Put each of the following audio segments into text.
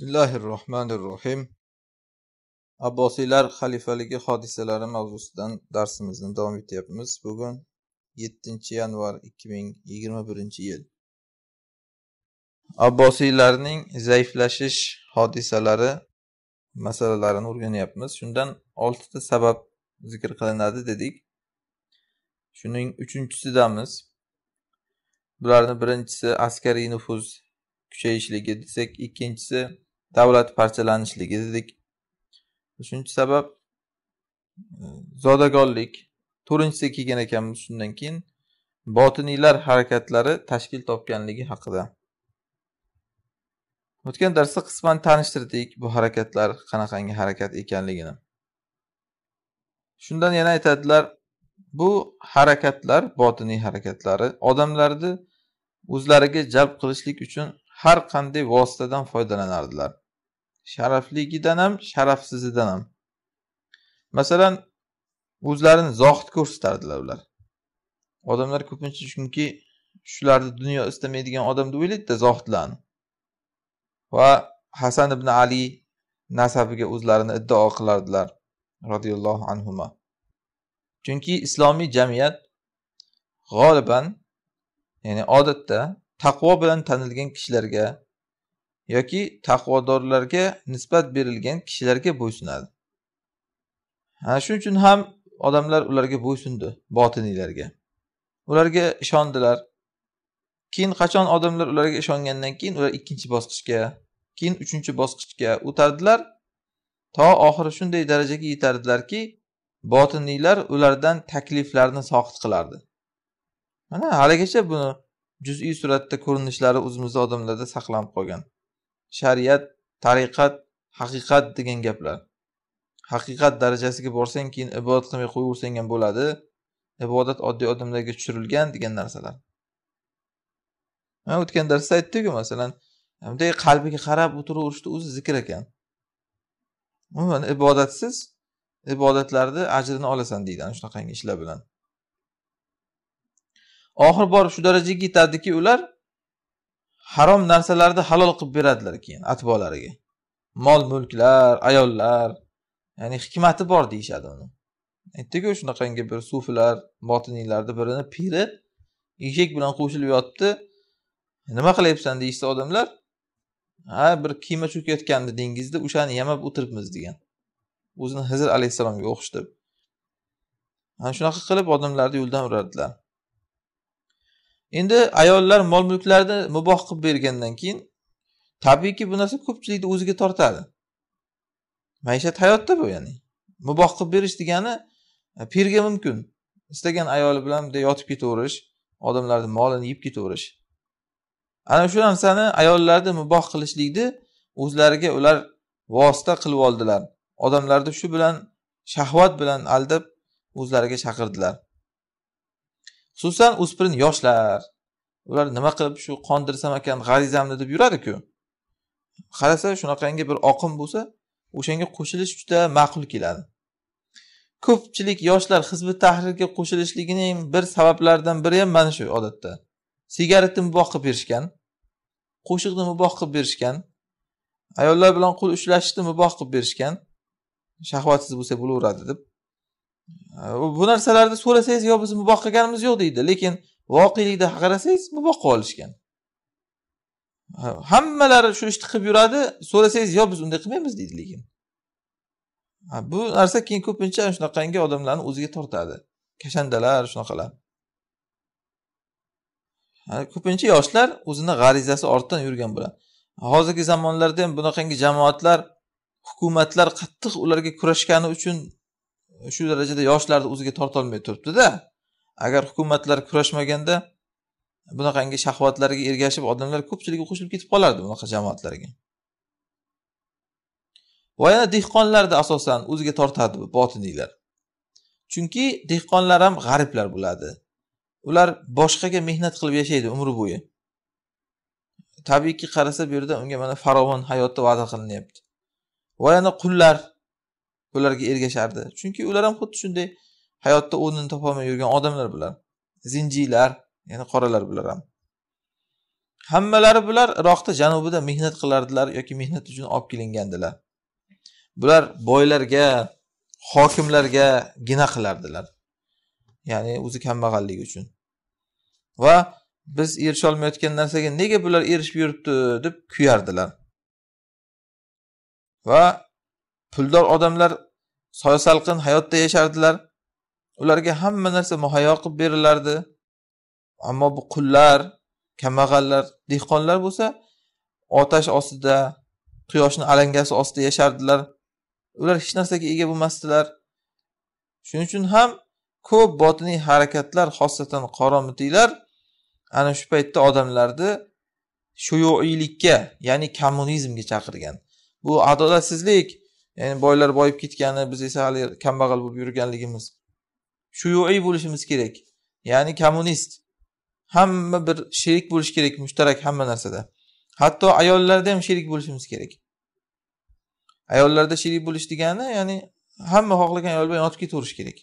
bismillahi rohmanir rohim abbosiylar xalifaligi hodisalari mavzusidan darsimizni davom etyapmiz bugun yettinchi yanvar ikki ming yigirma birinchi yil abbosiylarning zaiflashish hodisalari masalalarini o'rganyapmiz shundan oltita sabab zikr qilinadi dedik shuning uchinchisidamiz bularni birinchisi askariy nufuz kuchayishligi desak ikkinchisi davlat parchalanishligi dedik uchinchi sabab e, zodagonlik to'rtinchisi kelgan ekanmiz shundan keyin botiniylar harakatlari tashkil topganligi haqida o'tgan darsda qisman tanishtirdik bu harakatlar qanaqangi harakat ekanligini shundan yana aytadilar bu harakatlar botiniy harakatlari odamlarni o'zlariga jalb qilishlik uchun har qanday vositadan foydalanardilar sharafligidan ham sharafsizidan ham masalan o'zlarini zohid ko'rsatardilar ular odamlar ko'pincha chunki shularni dunyo istamaydigan odam deb o'ylaydida zohidlarni va hasan ibn ali nasabiga o'zlarini iddao qilardilar roziyallohu anhu chunki islomiy jamiyat g'oliban ya'ni odatda taqvo bilan tanilgan kishilarga yoki taqvodorlarga nisbat berilgan kishilarga bo'ysunadi shuning uchun ham odamlar ularga bo'ysundi botiniylarga ularga ishondilar keyin qachon odamlar ularga ishongandan keyin ular ikkinchi bosqichga keyin uchinchi bosqichga o'tardilar to oxiri shunday darajaga yetardilarki botiniylar ulardan takliflarni soqit qilardi mana haligacha buni juziy suratda ko'rinishlari o'zimizni odamlarda saqlanib qolgan shariat tariqat haqiqat degan gaplar haqiqat darajasiga borsang keyin ibodat qilmay qo'yaversang ham bo'ladi ibodat oddiy odamlarga tushirilgan degan narsalar mana o'tgan darsda aytdikku masalan bunday qalbiga qarab o'tiraverishni o'zi zikr ekan umuman ibodatsiz ibodatlarni ajrini olasan deydi ana shunaqangi ishlar bilan oxiri borib shu darajaga yetadiki ular harom narsalarni halol qilib beradilar keyin atbolariga mol mulklar ayollar ya'ni hikmati bor deyishadi uni aytdiku shunaqangi bir sufilar botiniylarni birini piri eshak bilan qo'shilib yotibdi nima qilyapsan deyishsa odamlar ha bir kema cho'kayotgandi dengizda o'shani yamab o'tiribmiz degan o'zini hizr alayhissalomga o'xshatib ana shunaqa qilib odamlarni yo'ldan urardilar endi ayollar mol mulklarni muboh qilib bergandan keyin tabiiyki bu narsa ko'pchilikni o'ziga tortadi maishat hayotda bu ya'ni muboh qilib berish degani e, pirga mumkin istagan ayoli bilan bunday yotib ketaverish odamlarni molini yeb ketaverish ana shu narsani ayollarni muboh qilishlikni o'zlariga ular vosita qilib oldilar odamlarni shu bilan shahvat bilan aldab o'zlariga chaqirdilar xususan o'spirin yoshlar ular nima qilib shu qondirsam ekan g'arizamni deb yuradiku qarasa shunaqangi bir oqim bo'lsa o'shanga qo'shilish juda ma'qul keladi ko'pchilik yoshlar hizbi tahrirga qo'shilishligining bir sabablaridan biri ham mana shu odatda sigaretni muboh qilib berishgan qo'shiqni muboh qilib berishgan ayollar bilan qo'l ushlashishni muboh qilib berishgan shahvatsiz bo'lsa bo'laveradi deb bu narsalarni so'rasangiz yo biz muboh qilganimiz yo'q deydi lekin voqelikda qarasangiz muboh qilib olishgan hammalari shu ishni qilib yuradi so'rasangiz yo biz unday qilmaymiz deydi lekin bu narsa keyin ko'pincha shunaqangi odamlarni o'ziga tortadi kashandalar shunaqalar ko'pincha yoshlar o'zini g'arizasi ortidan yurgan bo'ladi hozirgi zamonlarda ham bunaqangi jamoatlar hukumatlar qattiq ularga kurashgani uchun shu darajada yoshlarni o'ziga tortolmay turibdida agar hukumatlar kurashmaganda bunaqangi shahvatlarga ergashib odamlar ko'pchiligi qo'shilib ketib qolardi bunaqa jamoatlarga va yana dehqonlarda asosan o'ziga tortadi botiniylar chunki dehqonlar ham g'ariblar bo'ladi ular boshqaga mehnat qilib yashaydi umri bo'yi tabiiyki qarasa bu yerda unga mana farovon hayotni va'da qilinyapti va yana qullar ularga ergashardi chunki ular ham xuddi shunday hayotda o'rnini topolmay yurgan odamlar bular zinjiylar ya'ni qoralar bular ham hammalari bular iroqda janubida mehnat qilardilar yoki mehnat uchun olib kelingandilar bular boylarga hokimlarga gina qilardilar ya'ni o'zi kambag'alligi uchun va biz erisholmayotgan narsaga nega bular erishib yuribdi deb kuyardilar va puldor odamlar soy salqin hayotda yashardilar ularga hamma narsa muhayyo qilib berilardi ammo bu qullar kambag'allar dehqonlar bo'lsa otash ostida quyoshni alangasi ostida yashardilar ular hech narsaga ega bo'lmasdilar shuning uchun ham ko'p botiniy harakatlar xosatan qoromutiylar ana shu paytda odamlarni shuyuiylikka ya'ni kommunizmga chaqirgan bu adolatsizlik ya'ni boylar boyib ketgani biz esa hali kambag'al bo'lib yurganligimiz shuyuiy bo'lishimiz kerak ya'ni kommunist hamma bir sherik bo'lish kerak mushtarak hamma narsada hatto ayollarda ham sherik bo'lishimiz kerak ayollarda sherik bo'lish degani ya'ni hamma xohlagan ayol bilan yotib ketaverish kerak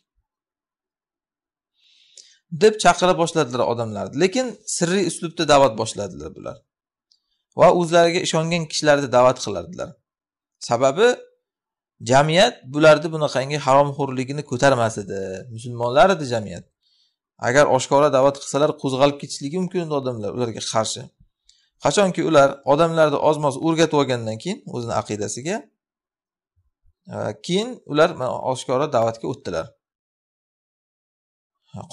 deb chaqira boshladilar odamlarni lekin sirli uslubda da'vat boshladilar bular va o'zlariga ishongan kishilarni da'vat qilardilar sababi jamiyat bularni bunaqangi haromxo'rligini ko'tarmas edi musulmonlar edi jamiyat agar oshkora da'vat qilsalar qo'zg'alib ketishligi mumkin edi odamlar ularga qarshi qachonki ular odamlarni oz moz o'rgatib olgandan keyin o'zini aqidasiga e, keyin ular oshkora da'vatga o'tdilar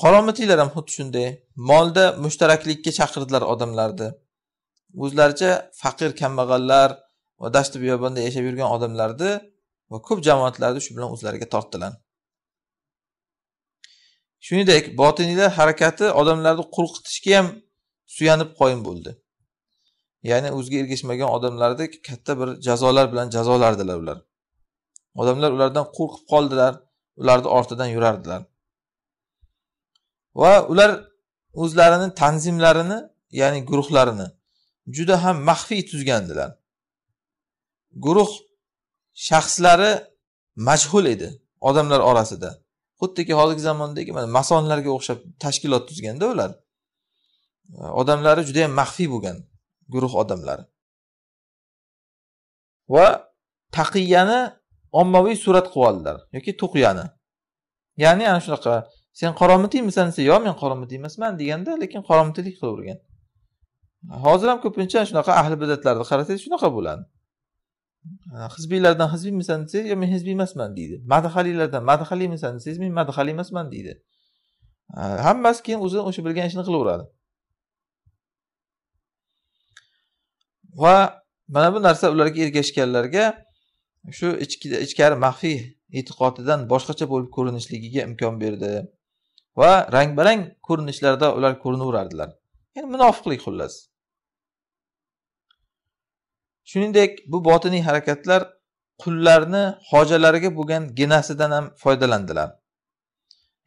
qalomatiylar ham xuddi shunday molda mushtaraklikka chaqirdilar odamlarni o'zlaricha faqir kambag'allar va dashti biyobonda yashab yurgan odamlarni va ko'p jamoatlarda shu bilan o'zlariga tortdilar shuningdek botiniylar harakati odamlarni qo'rqitishga ham suyanib qoyin bo'ldi ya'ni o'ziga ergashmagan odamlarni katta bir jazolar bilan jazolardilar ular odamlar ulardan qo'rqib qoldilar ularni ortidan yurardilar va ular o'zlarini tanzimlarini ya'ni guruhlarini juda ham maxfiy tuzgandilar guruh shaxslari majhul edi odamlar orasida xuddiki hozirgi zamondagi mana masonlarga o'xshab tashkilot tuzganda ular e, odamlari juda yam maxfiy bo'lgan guruh odamlari va taqiyani ommaviy surat qilib oldilar yoki tuqyani ya'ni ana shunaqa sen qoromitiymisisan desa yo'q men qoromiti emasman deganda lekin qoromitilik qilavergan hozir ham ko'pincha shunaqa ahli bidatlarni qarasangiz shunaqa bo'ladi hizbiylardan hizbiymisan desangiz yo'q men hizbiy emasman deydi madhalilardan madhaliymisan desangiz men madhali emasman deydi hammasi keyin o'zi o'sha bilgan ishini qilaveradi va mana bu narsa ularga ergashganlarga shu ichkari maxfiy e'tiqodidan boshqacha bo'lib ko'rinishligiga imkon berdi va rang barang ko'rinishlarda ular ko'rinaverardilar ya'ni munofiqlik xullas shuningdek bu botiniy harakatlar qullarni hojalariga bo'lgan ginasidan ham foydalandilar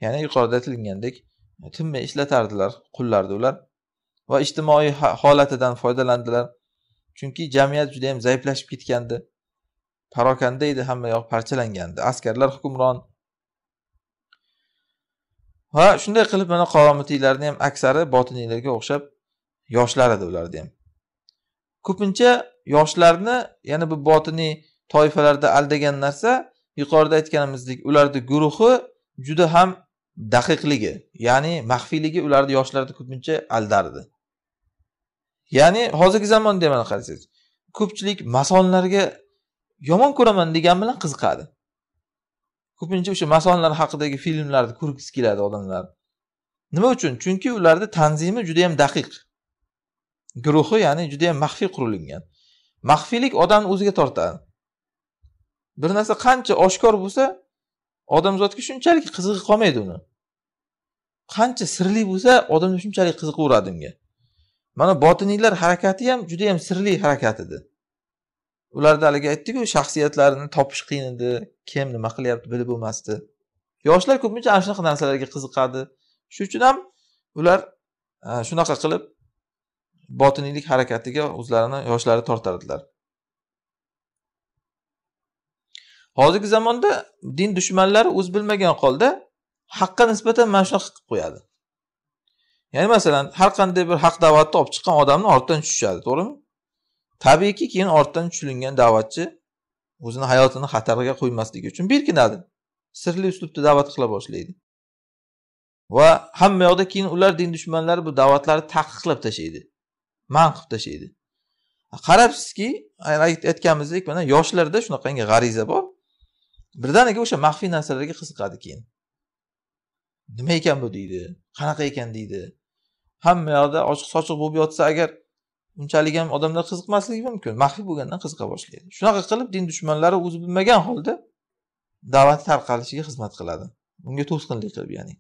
ya'ni yuqorida aytilgandek tinmay ishlatardilar qullarni ular va ijtimoiy holatidan foydalandilar chunki jamiyat juda yam zaiflashib ketgandi parokanda edi hamma yoq parchalangandi askarlar hukmron va shunday qilib mana qoromitiylarni ham aksari botiniylarga o'xshab yoshlar edi ularni ham ko'pincha yoshlarni yana bu botiniy toifalarda aldagan narsa yuqorida aytganimizdek ularni guruhi juda ham daqiqligi ya'ni maxfiyligi ularni yoshlarni ko'pincha aldardi ya'ni hozirgi zamonda ham qarasangiz ko'pchilik masonlarga yomon ko'raman degan bilan qiziqadi ko'pincha o'sha masonlar haqidagi filmlarni ko'rgisi keladi odamlar nima uchun chunki ularni tanzimi juda yam daqiq guruhi ya'ni juda yam maxfiy qurilingan maxfiylik odamni o'ziga tortadi bir narsa qancha oshkor bo'lsa odamzodga shunchalik qizig'i qolmaydi uni qancha sirli bo'lsa odamda shunchalik qiziqaveradi unga mana botiniylar harakati ham juda yam sirli harakat edi ularda haligi aytdiku shaxsiyatlarini topish qiyin edi kim nima qilyapti bilib bo'lmasdi yoshlar ko'pincha ana shunaqa narsalarga qiziqadi shuning uchun ham ular shunaqa qilib botiniylik harakatiga o'zlarini yoshlari tortardilar hozirgi zamonda din dushmanlari o'zi bilmagan holda haqqa nisbatan mana shunaqa qilib qo'yadi ya'ni masalan har qanday bir haq da'vatni olib chiqqan odamni ortidan tushishadi to'g'rimi tabiiyki keyin ortidan tushilingan da'vatchi o'zini hayotini xatarga qo'ymasligi uchun berkinadi sirli uslubda da'vat qila boshlaydi va hamma yoqda keyin ular din dushmanlari bu da'vatlarni taqiqlab tashlaydi man qilib tashlaydi qarabsizki aytganimizdek mana yoshlarda shunaqangi g'ariza bor birdaniga o'sha maxfiy narsalarga qiziqadi keyin nima ekan bu deydi qanaqa ekan deydi hamma yoqda ochiq sochiq bo'lib yotsa agar unchalik ham odamlar qiziqmasligi mumkin maxfiy bo'lgandan qiziqa boshlaydi shunaqa qilib din dushmanlari o'zi bilmagan holda da'vat tarqalishiga xizmat qiladi unga to'sqinlik qilib ya'ni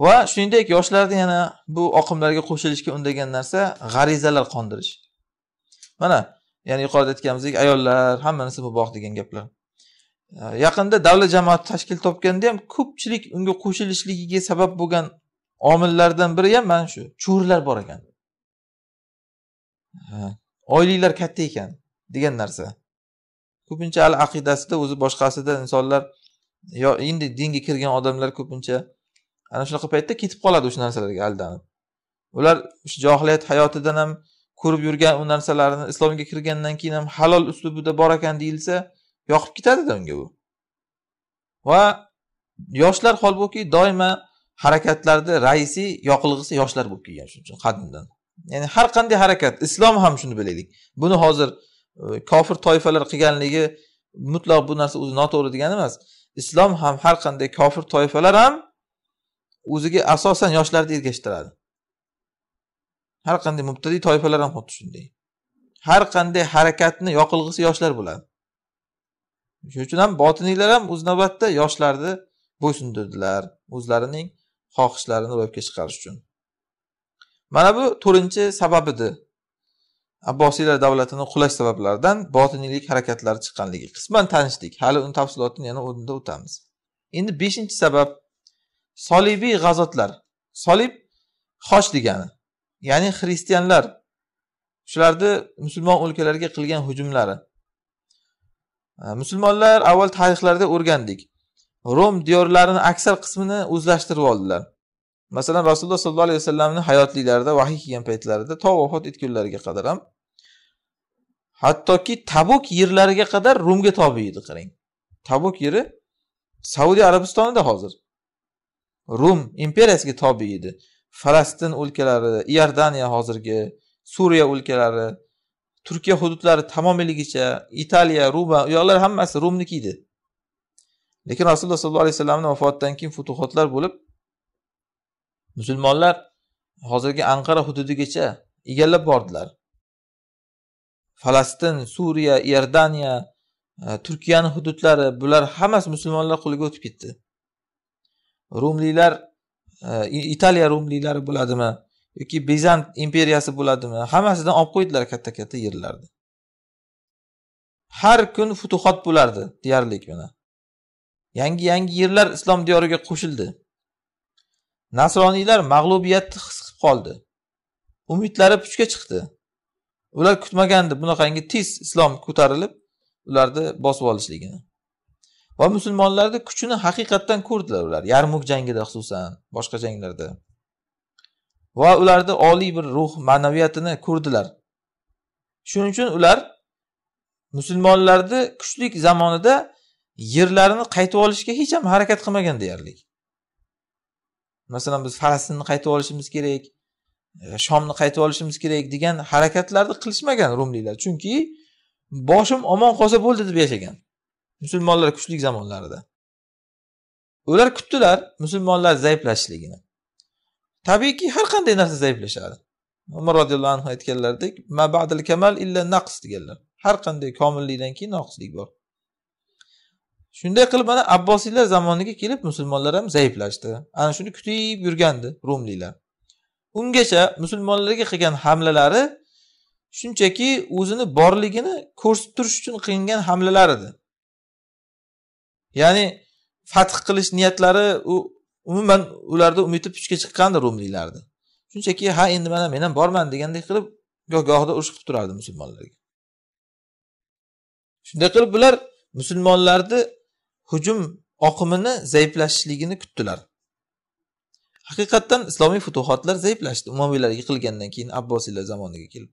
va shuningdek yoshlarni yana bu oqimlarga qo'shilishga undagan narsa g'arizalar qondirish mana ya'ni yuqorida aytganimizdek ayollar hamma narsa muboh degan gaplar yaqinda davlat jamoati tashkil topganda ham ko'pchilik unga qo'shilishligiga sabab bo'lgan omillardan biri ham mana shu cho'rilar bor ekan oyliklar katta ekan degan narsa ko'pincha al aqidasida o'zi boshqasida insonlar yo endi dinga kirgan odamlar ko'pincha ana shunaqa paytda ketib qoladi o'sha narsalarga aldanib ular o'sha johiliyat hayotidan ham ko'rib yurgan u narsalarni islomga kirgandan keyin ham halol uslubida bor ekan deyilsa yoqib ketadida unga u va yoshlar holbuki doimo harakatlarni raisi yoqilg'isi yoshlar bo'lib kelgan shuning uchun qadimdan ya'ni har qanday harakat islom ham shuni bilaylik buni hozir e, kofir toifalar qilganligi mutlaq bu narsa o'zi noto'g'ri degani emas islom ham har qanday kofir toifalar ham o'ziga asosan yoshlarni ergashtiradi har qanday mubtadiy toifalar ham xuddi shunday har qanday harakatni yoqilg'isi yoshlar bo'ladi shuning uchun ham botiniylar ham o'z navbatida yoshlarni bo'ysundirdilar o'zlarining xohishlarini ro'yobga chiqarish uchun mana bu to'rtinchi sabab edi abbosiylar davlatini qulash sabablaridan botiniylik harakatlari chiqqanligi qisman tanishdik hali uni tafsilotini yana o'rnida o'tamiz endi beshinchi sabab solibiy g'azotlar solib xosh degani ya'ni xristianlar shularni musulmon o'lkalarga qilgan hujumlari e, musulmonlar avval tarixlarda o'rgandik rom diyorlarini aksar qismini o'zlashtirib oldilar masalan rasululloh sollallohu alayhi vasallamni hayotliklarida vahiy kelgan paytlarida to vafot etgunlariga qadar ham hattoki tabuk yerlariga qadar rumga tobe edi qarang tabuk yeri saudiya arabistonida hozir rum imperiyasiga tobe edi falastin o'lkalari iordaniya hozirgi suriya o'lkalari turkiya hududlari tamomiyligicha italiya ruba u yoqlar hammasi rumniki edi lekin rasululloh sollallohu alayhi vasallamni vafotidan keyin futuhotlar bo'lib musulmonlar hozirgi anqara hududigacha egallab bordilar falastin suriya iordaniya e, turkiyani hududlari bular hammasi musulmonlar qo'liga o'tib ketdi rumliklar e, italiya rumliylari bo'ladimi yoki bizant imperiyasi bo'ladimi hammasidan olib qo'ydilar katta katta yerlarni har kun futuhot bo'lardi deyarli mana yangi yangi yerlar islom diyoriga qo'shildi nasroniylar mag'lubiyatni his qilib qoldi umidlari puchga chiqdi ular kutmagandi bunaqangi tez islom ko'tarilib ularni bosib olishligini va musulmonlarni kuchini haqiqatdan ko'rdilar ular yarmuk jangida xususan boshqa janglarda va ularni oliy bir ruh ma'naviyatini ko'rdilar shuning uchun ular musulmonlarni kuchlik zamonida yerlarini qaytib olishga hech ham harakat qilmagan deyarli masalan biz falastinni qaytib olishimiz kerak e, shomni qaytib olishimiz kerak degan harakatlarni qilishmagan rumliklar chunki boshim omon qolsa bo'ldi deb yashagan musulmonlar kuchli zamonlarida ular kutdilar musulmonlar zaiflashishligini tabiiyki har qanday narsa zaiflashadi umar roziyallohu anhu aytganlaridek mabadil kamal illa naqs deganlar har qanday komillikdan keyin noqislik bor shunday qilib mana abbosiylar zamoniga kelib musulmonlar ham zaiflashdi ana shuni kutib yurgandi rumliklar ungacha musulmonlarga qilgan hamlalari shunchaki o'zini borligini ko'rsatib turish uchun qilingan hamlalar edi ya'ni fath qilish niyatlari u umuman ularni umidi puchga chiqqandi rumliklarni shunchaki ha endi mana men ham borman degandek qilib goh gohida urush qilib turardi musulmonlarga shunday qilib bular musulmonlarni hujum oqimini zaiflashishligini kutdilar haqiqatdan islomiy futuhotlar zaiflashdi umaviylarga yiqilgandan keyin abbosiylar zamoniga kelib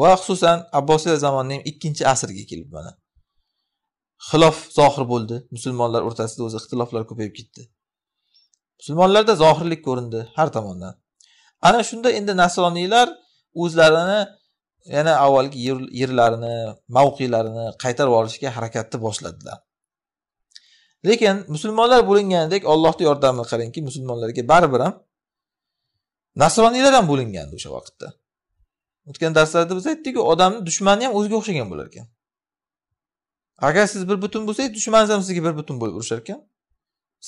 va xususan abbosiylar zamonining ikkinchi asriga kelib mana xilof zohir bo'ldi musulmonlar o'rtasida o'zi ixtiloflar ko'payib ketdi musulmonlarda zohirlik ko'rindi har tomondan ana shunda endi nasroniylar o'zlarini yana avvalgi yerlarini mavqelarini qaytarib olishga harakatni boshladilar lekin musulmonlar bo'linganidek ollohni yordami qarangki musulmonlarga baribir ham nasroniylar ham bo'lingandi o'sha vaqtda o'tgan darslarda biz aytdikku odamni dushmani ham o'ziga o'xshagan bo'lar ekan agar siz bir butun bo'lsangiz dushmaningiz ham sizga bir butun bo'lib urushar ekan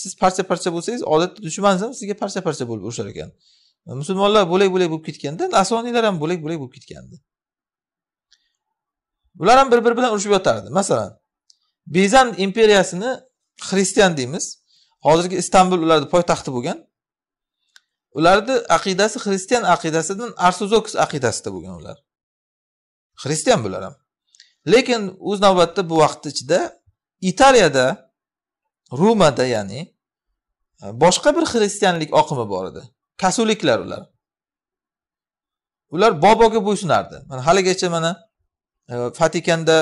siz parcha parcha bo'lsangiz odatda dushmaningiz ham sizga parcha parcha bo'lib urushar ekan musulmonlar bo'lak bo'lak bo'lib ketganda nasroniylar ham bo'lak bo'lak bo'lib ketgandi bular ham bir biri bilan urushib yotardi masalan bezant imperiyasini xristian deymiz hozirgi istanbul ularni poytaxti bo'lgan ularni aqidasi xristian aqidasidan arsuzoks aqidasida bo'lgan ular xristian bular ham lekin o'z navbatida bu vaqt ichida italiyada rumada ya'ni e, boshqa bir xristianlik oqimi bor edi kasuliklar ular ular boboga bo'ysunardi mana haligacha mana e, vatikanda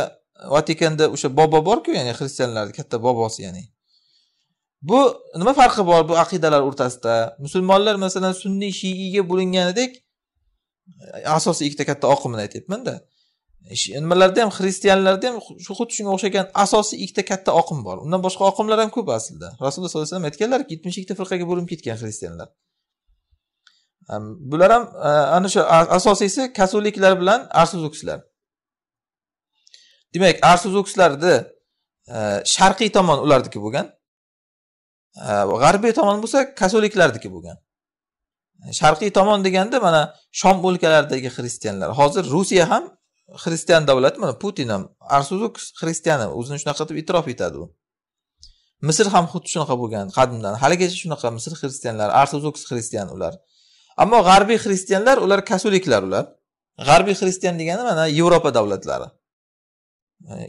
vatikanda o'sha bobo borku ya'ni xristianlarni katta bobosi ya'ni bu nima farqi bor bu aqidalar o'rtasida musulmonlar masalan sunniy shiiyga bo'linganidek e, asosiy ikkita katta oqimini aytyapmanda nimalarda ham xristianlarda ham shu xuddi shunga o'xshagan asosiy ikkita katta oqim bor undan boshqa oqimlar ham ko'p aslida rasululloh sollallohu alayhi vasallam aytganlarki yetmish ikkita firqaga bo'linib ketgan xristianlar bular ham ana shu asosiysi kasuliklar bilan arsuzukslar demak arsuzukslarni sharqiy tomon ularniki bo'lgan g'arbiy tomon bo'lsa kasuliklarniki bo'lgan sharqiy tomon deganda mana shom o'lkalaridagi xristianlar hozir rusiya ham xristian davlat mana putin ham arsuzuk xristian o'zini shunaqa deb e'tirof etadi u misr ham xuddi shunaqa bo'lgan qadimdan haligacha shunaqa misr xristianlari ortodoks xristian ular ammo g'arbiy xristianlar ular kasuliklar ular g'arbiy xristian degani mana yevropa davlatlari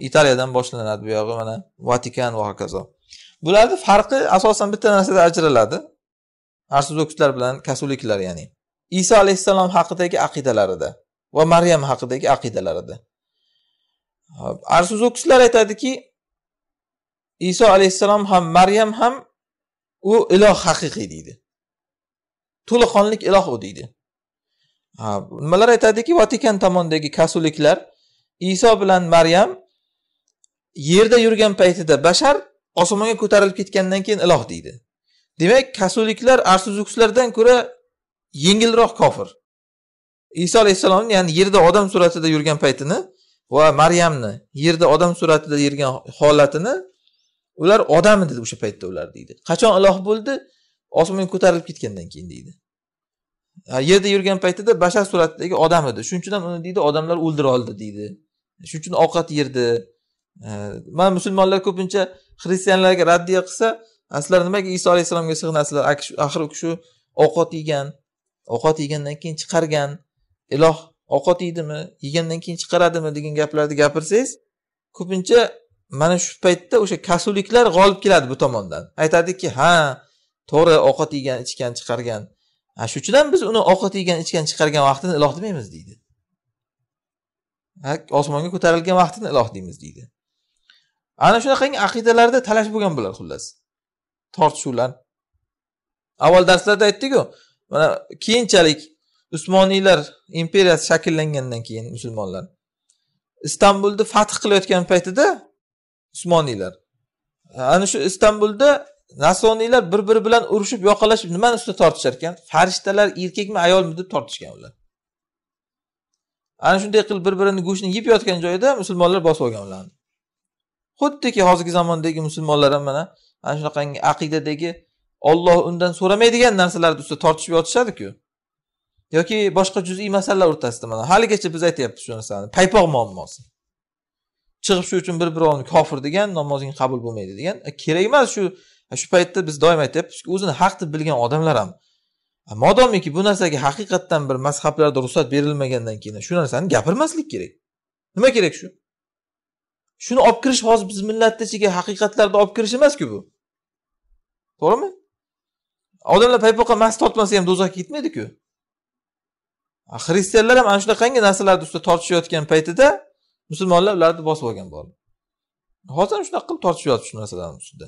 italiyadan boshlanadi bu yog'i mana vatikan va hokazo bularni farqi asosan bitta narsada ajraladi arsuzokslar bilan kasuliklar ya'ni iso alayhissalom haqidagi aqidalarida va maryam haqidagi aqidalarida arzu zo'kislar aytadiki iso alayhissalom ham maryam ham u iloh haqiqiy deydi to'laqonlik iloh u deydi nimalar aytadiki vatikan tomondagi kasuliklar iso bilan maryam yerda yurgan paytida bashar osmonga ko'tarilib ketgandan keyin iloh deydi demak kasuliklar arsuzukslardan ko'ra yengilroq kofir iso alayhissalomni ya'ni yerda odam suratida yurgan paytini va maryamni yerda odam suratida yurgan holatini ular odam edi o'sha paytda ular deydi qachon iloh bo'ldi osmonga ko'tarilib ketgandan keyin deydi yerda yurgan paytida bashar suratidagi odam edi shuning uchun ham uni deydi odamlar o'ldira oldi deydi shuning uchun ovqat yerdi mana musulmonlar ko'pincha xristianlarga raddiya qilsa sizlar nimaga iso alayhissalomga sig'inasizlar axir u kishi ovqat yegan ovqat yegandan keyin chiqargan iloh ovqat yeydimi yegandan keyin chiqaradimi degan gaplarni gapirsangiz ko'pincha mana shu paytda o'sha kasulliklar g'olib keladi bu tomondan aytadiki ha to'g'ri ovqat yegan ichgan chiqargan shuning uchun ham biz uni ovqat yegan ichgan chiqargan vaqtini iloh demaymiz deydi osmonga ko'tarilgan vaqtini iloh deymiz deydi ana shunaqangi aqidalarda talash bo'lgan bular xullas tortishuvlar avval darslarda aytdiku mana keyinchalik usmoniylar imperiyasi shakllangandan keyin musulmonlar istanbulni fath qilayotgan paytida usmoniylar ana shu istanbulda nasroniylar bir biri bilan urushib yoqalashib nimani ustida tortishar ekan farishtalar erkakmi ayolmi deb tortishgan ular ana shunday qilib bir birini go'shtini yeb yotgan joyda musulmonlar bosib olgan ularni xuddiki hozirgi zamondagi musulmonlar ham mana ana shunaqangi aqidadagi olloh undan so'ramaydigan narsalarni ustida tortishib yotishadiku yoki boshqa juziy masalalar o'rtasida mana haligacha biz aytyapmiz shu narsani paypoq muammosi chiqib shu uchun bir birovni kofir degan namozing qabul bo'lmaydi degan e, kerak emas shu shu paytda biz doim aytyapmiz o'zini haq deb bilgan odamlar ham modomiki bu narsaga haqiqatdan bir mazhablarda ruxsat berilmagandan keyin shu narsani gapirmaslik kerak nima kerak shu shuni olib kirish hozir biz millatni ichiga haqiqatlarni olib kirish emasku bu to'g'rimi odamlar paypoqqa mast tortmasa ham do'zaxga ketmaydiku xristianlar ham ana shunaqangi narsalarni ustida tortishayotgan paytida musulmonlar ularni bosib olgan bor hozir ham shunaqa qilib tortishyapti shu narsalarni ustida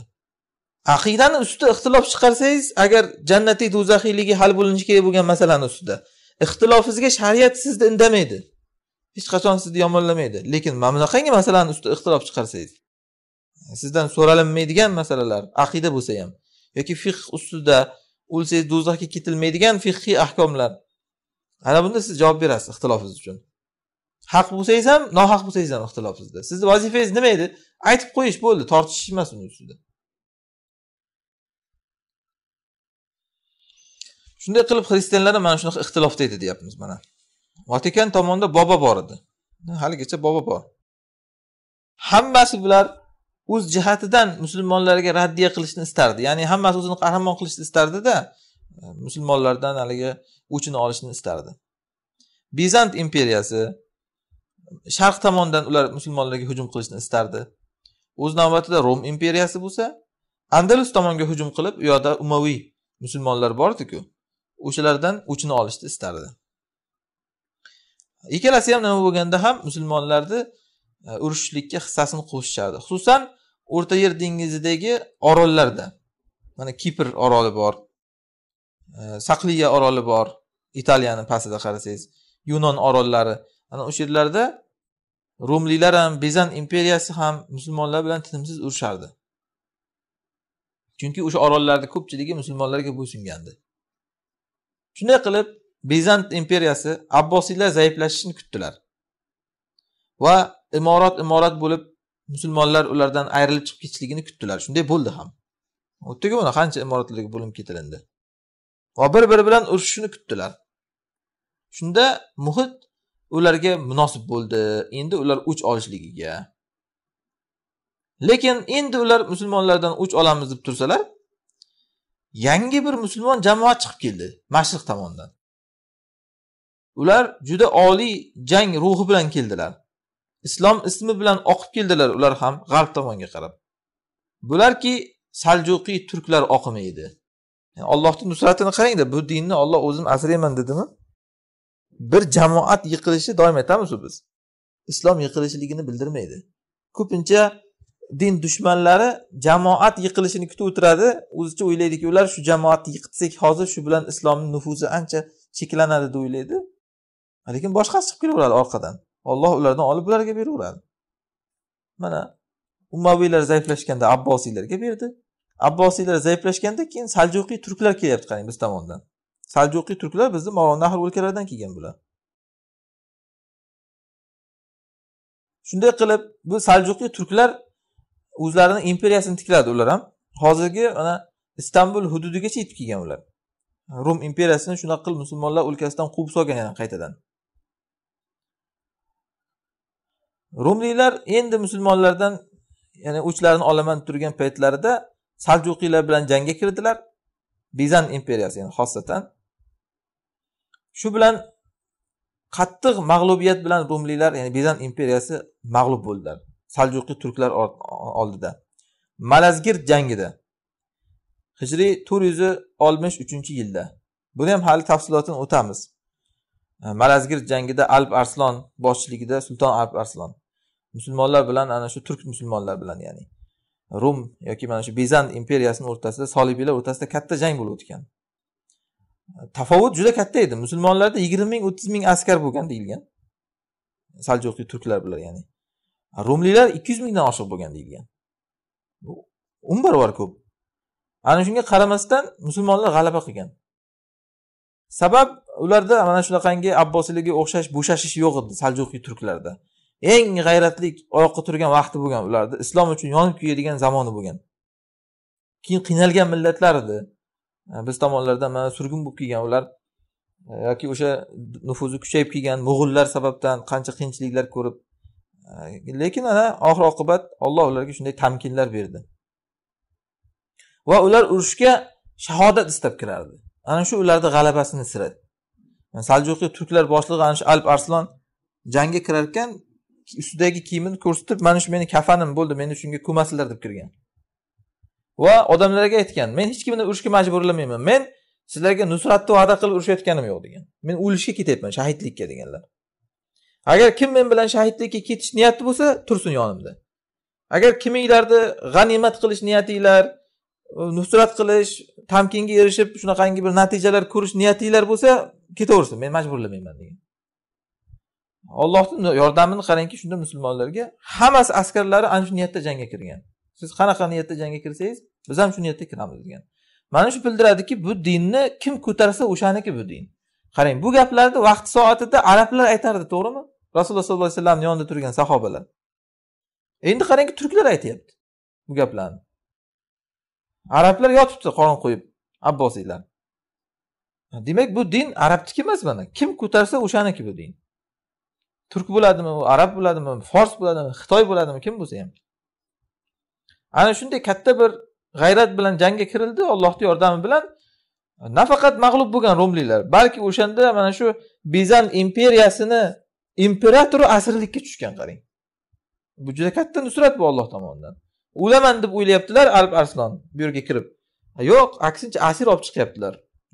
aqidani ustida ixtilof chiqarsangiz agar jannatiy do'zaxiyligi hal bo'linishi kerak bo'lgan masalani ustida ixtilofingizga shariat sizni indamaydi hech qachon sizni yomonlamaydi lekin mana bunaqangi masalani ustida ixtilof chiqarsangiz sizdan so'ralinmaydigan masalalar aqida bo'lsa ham yoki fiqh ustida o'lsangiz do'zaxga ketilmaydigan fiqhiy ahkomlar ana bunda siz javob berasiz ixtilofingiz uchun haq bo'lsangiz ham nohaq bo'lsangiz ham ixtilofingizda sizni vazifangiz nima edi aytib qo'yish bo'ldi tortishish emas uni ustida shunday qilib xristianlar ham mana shunaqa ixtilofda edi deyapmiz mana vatikan tomonida bobo bor edi haligacha bobo bor hammasi bular o'z jihatidan musulmonlarga raddiya qilishni istardi ya'ni hammasi o'zini qahramon qilishni istardida musulmonlardan haligi uchun olishni istardi bizant imperiyasi sharq tomondan ular musulmonlarga hujum qilishni istardi o'z navbatida rom imperiyasi bo'lsa andalus tomonga hujum qilib u yoqda umaviy musulmonlar bor ediku o'shalardan o'chini olishni istardi ikkalasi ham nima bo'lganda ham musulmonlarni e, urushishlikka hissasini qo'shishardi xususan o'rta yer dengizidagi orollarda mana kipr oroli bor Э, saqliya oroli bor italiyani pastida qarasangiz yunon orollari ana o'sha yerlarda rumliklar ham bizant imperiyasi ham musulmonlar bilan tinimsiz urushardi chunki o'sha orollarni ko'pchiligi musulmonlarga bo'ysungandi shunday qilib bezant imperiyasi abbosiylar zaiflashishini kutdilar va imorat imorat bo'lib musulmonlar ulardan ayrilib chiqib ketishligini kutdilar shunday bo'ldi ham o'tdiku mana qancha imoratlarga bo'linib ketilindi va bir biri bilan urushishini kutdilar shunda muhit ularga munosib bo'ldi endi ular o'ch olishligiga lekin endi ular musulmonlardan o'ch olamiz deb tursalar yangi bir musulmon jamoa chiqib keldi mashriq tomondan ular juda oliy jang ruhi bilan keldilar islom ismi bilan oqib keldilar ular ham g'arb tomonga qarab bularki saljuqiy turklar oqimi edi ollohni nusratini qarangda bu dinni olloh o'zim asrayman dedimi bir jamoat yiqilishi doim aytamizu biz islom yiqilishligini bildirmaydi ko'pincha din dushmanlari jamoat yiqilishini kutib o'tiradi o'zicha o'ylaydiki ular shu jamoatni yiqitsak hozir shu bilan islomni nufuzi ancha cheklanadi deb o'ylaydi lekin boshqasi chiqib kelaveradi orqadan olloh ulardan olib bularga beraveradi mana ummaviylar zaiflashganda abbosiylarga berdi abbosiylar zaiflashganda keyin saljuqiy turklar kelyapti qarang biz tomondan saljuqiy turklar bizni movaronahr o'lkalaridan kelgan bular shunday qilib bu saljuqiy turklar o'zlarini imperiyasini tikladi ular ham hozirgi mana istanbul hududigacha yetib kelgan ular rum imperiyasini shunaqa qilib musulmonlar o'lkasidan quvib solgan yana qaytadan rumliklar endi musulmonlardan ya'ni o'chlarini olaman turgan paytlarida saljuqiylar bilan jangga kirdilar bizant imperiyasi ya'ni xosatan shu bilan qattiq mag'lubiyat bilan rumliklar ya'ni bizant imperiyasi mag'lub bo'ldilar saljuqiy turklar oldida malazgirt jangida hijriy to'rt yuz oltmish uchinchi yilda buni ham hali tafsilotini o'tamiz e, malazgirt jangida alp arslon boshchiligida sulton alp arslon musulmonlar bilan ana shu turk musulmonlar bilan ya'ni rum yoki mana shu bizant imperiyasini o'rtasida solibiylar o'rtasida katta jang bo'lib o'tgan tafovut juda katta edi musulmonlarda yigirma ming o'ttiz ming askar bo'lgan deyilgan saljuqiy turklar bilan ya'ni rumliklar ikki yuz mingdan oshiq bo'lgan deyilgan bu o'n barobar ko'p ana shunga qaramasdan musulmonlar g'alaba qilgan sabab ularda mana shunaqangi abbosiylarga o'xshash bo'shashish yo'q edi saljuqiy turklarda eng g'ayratli oyoqqa turgan vaqti bo'lgan ularni islom uchun yonib kuyadigan zamoni bo'lgan keyin qiynalgan millatlar edi e, biz tomonlardan mana surgun bo'lib kelgan ular e, yoki o'sha nufuzi kuchayib kelgan mo'g'ullar sababdan qancha qiyinchiliklar ko'rib e, lekin ana oxir oqibat olloh ularga shunday tamkinlar berdi va ular urushga shahodat istab kirardi ana shu ularni g'alabasini siradi saljuqiy turklar boshlig'i ana shu alp arslon jangga kirar ekan ustidagi kiyimini ko'rsatib mana shu meni kafanim bo'ldi meni shunga ko'masinlar deb kirgan va odamlarga aytgan men hech kimni urushga majburlamayman men sizlarga nusratni va'da qilib urushayotganim yo'q degan men o'lishga ketyapman shahidlikka deganlar agar kim men bilan shahidlikka ketish niyati bo'lsa tursin yonimda agar kiminglarni g'animat qilish niyatinglar nusrat qilish tamkinga erishib shunaqangi bir natijalar ko'rish niyatinglar bo'lsa ketaversin men majburlamayman degan ollohni yordamini qarangki shunda musulmonlarga hammasi askarlari ana shu niyatda jangga kirgan siz qanaqa niyatda jangga kirsangiz biz ham shu niyatda kiramiz degan mana shu bildiradiki bu dinni kim ko'tarsa o'shaniki bu din qarang bu gaplarni vaqti soatida arablar aytardi to'g'rimi rasululloh sollallohu alayhi vasallamni yonida turgan sahobalar endi qarangki turklar aytyapti bu gaplarni arablar yotibdi qorin qo'yib abbosiylar demak bu din arabniki emas mana kim ko'tarsa o'shaniki bu din turk bo'ladimi u arab bo'ladimi fors bo'ladimi xitoy bo'ladimi kim bo'lsa ham ana shunday katta bir g'ayrat bilan jangga kirildi ollohni yordami bilan nafaqat mag'lub bo'lgan romliklar balki o'shanda mana shu bizant imperiyasini imperatori asirlikka tushgan qarang bu juda katta nusrat bu olloh tomonidan o'laman deb o'ylayaptilar alp arslon bu yerga kirib yo'q aksincha asir olib chiqyaptilar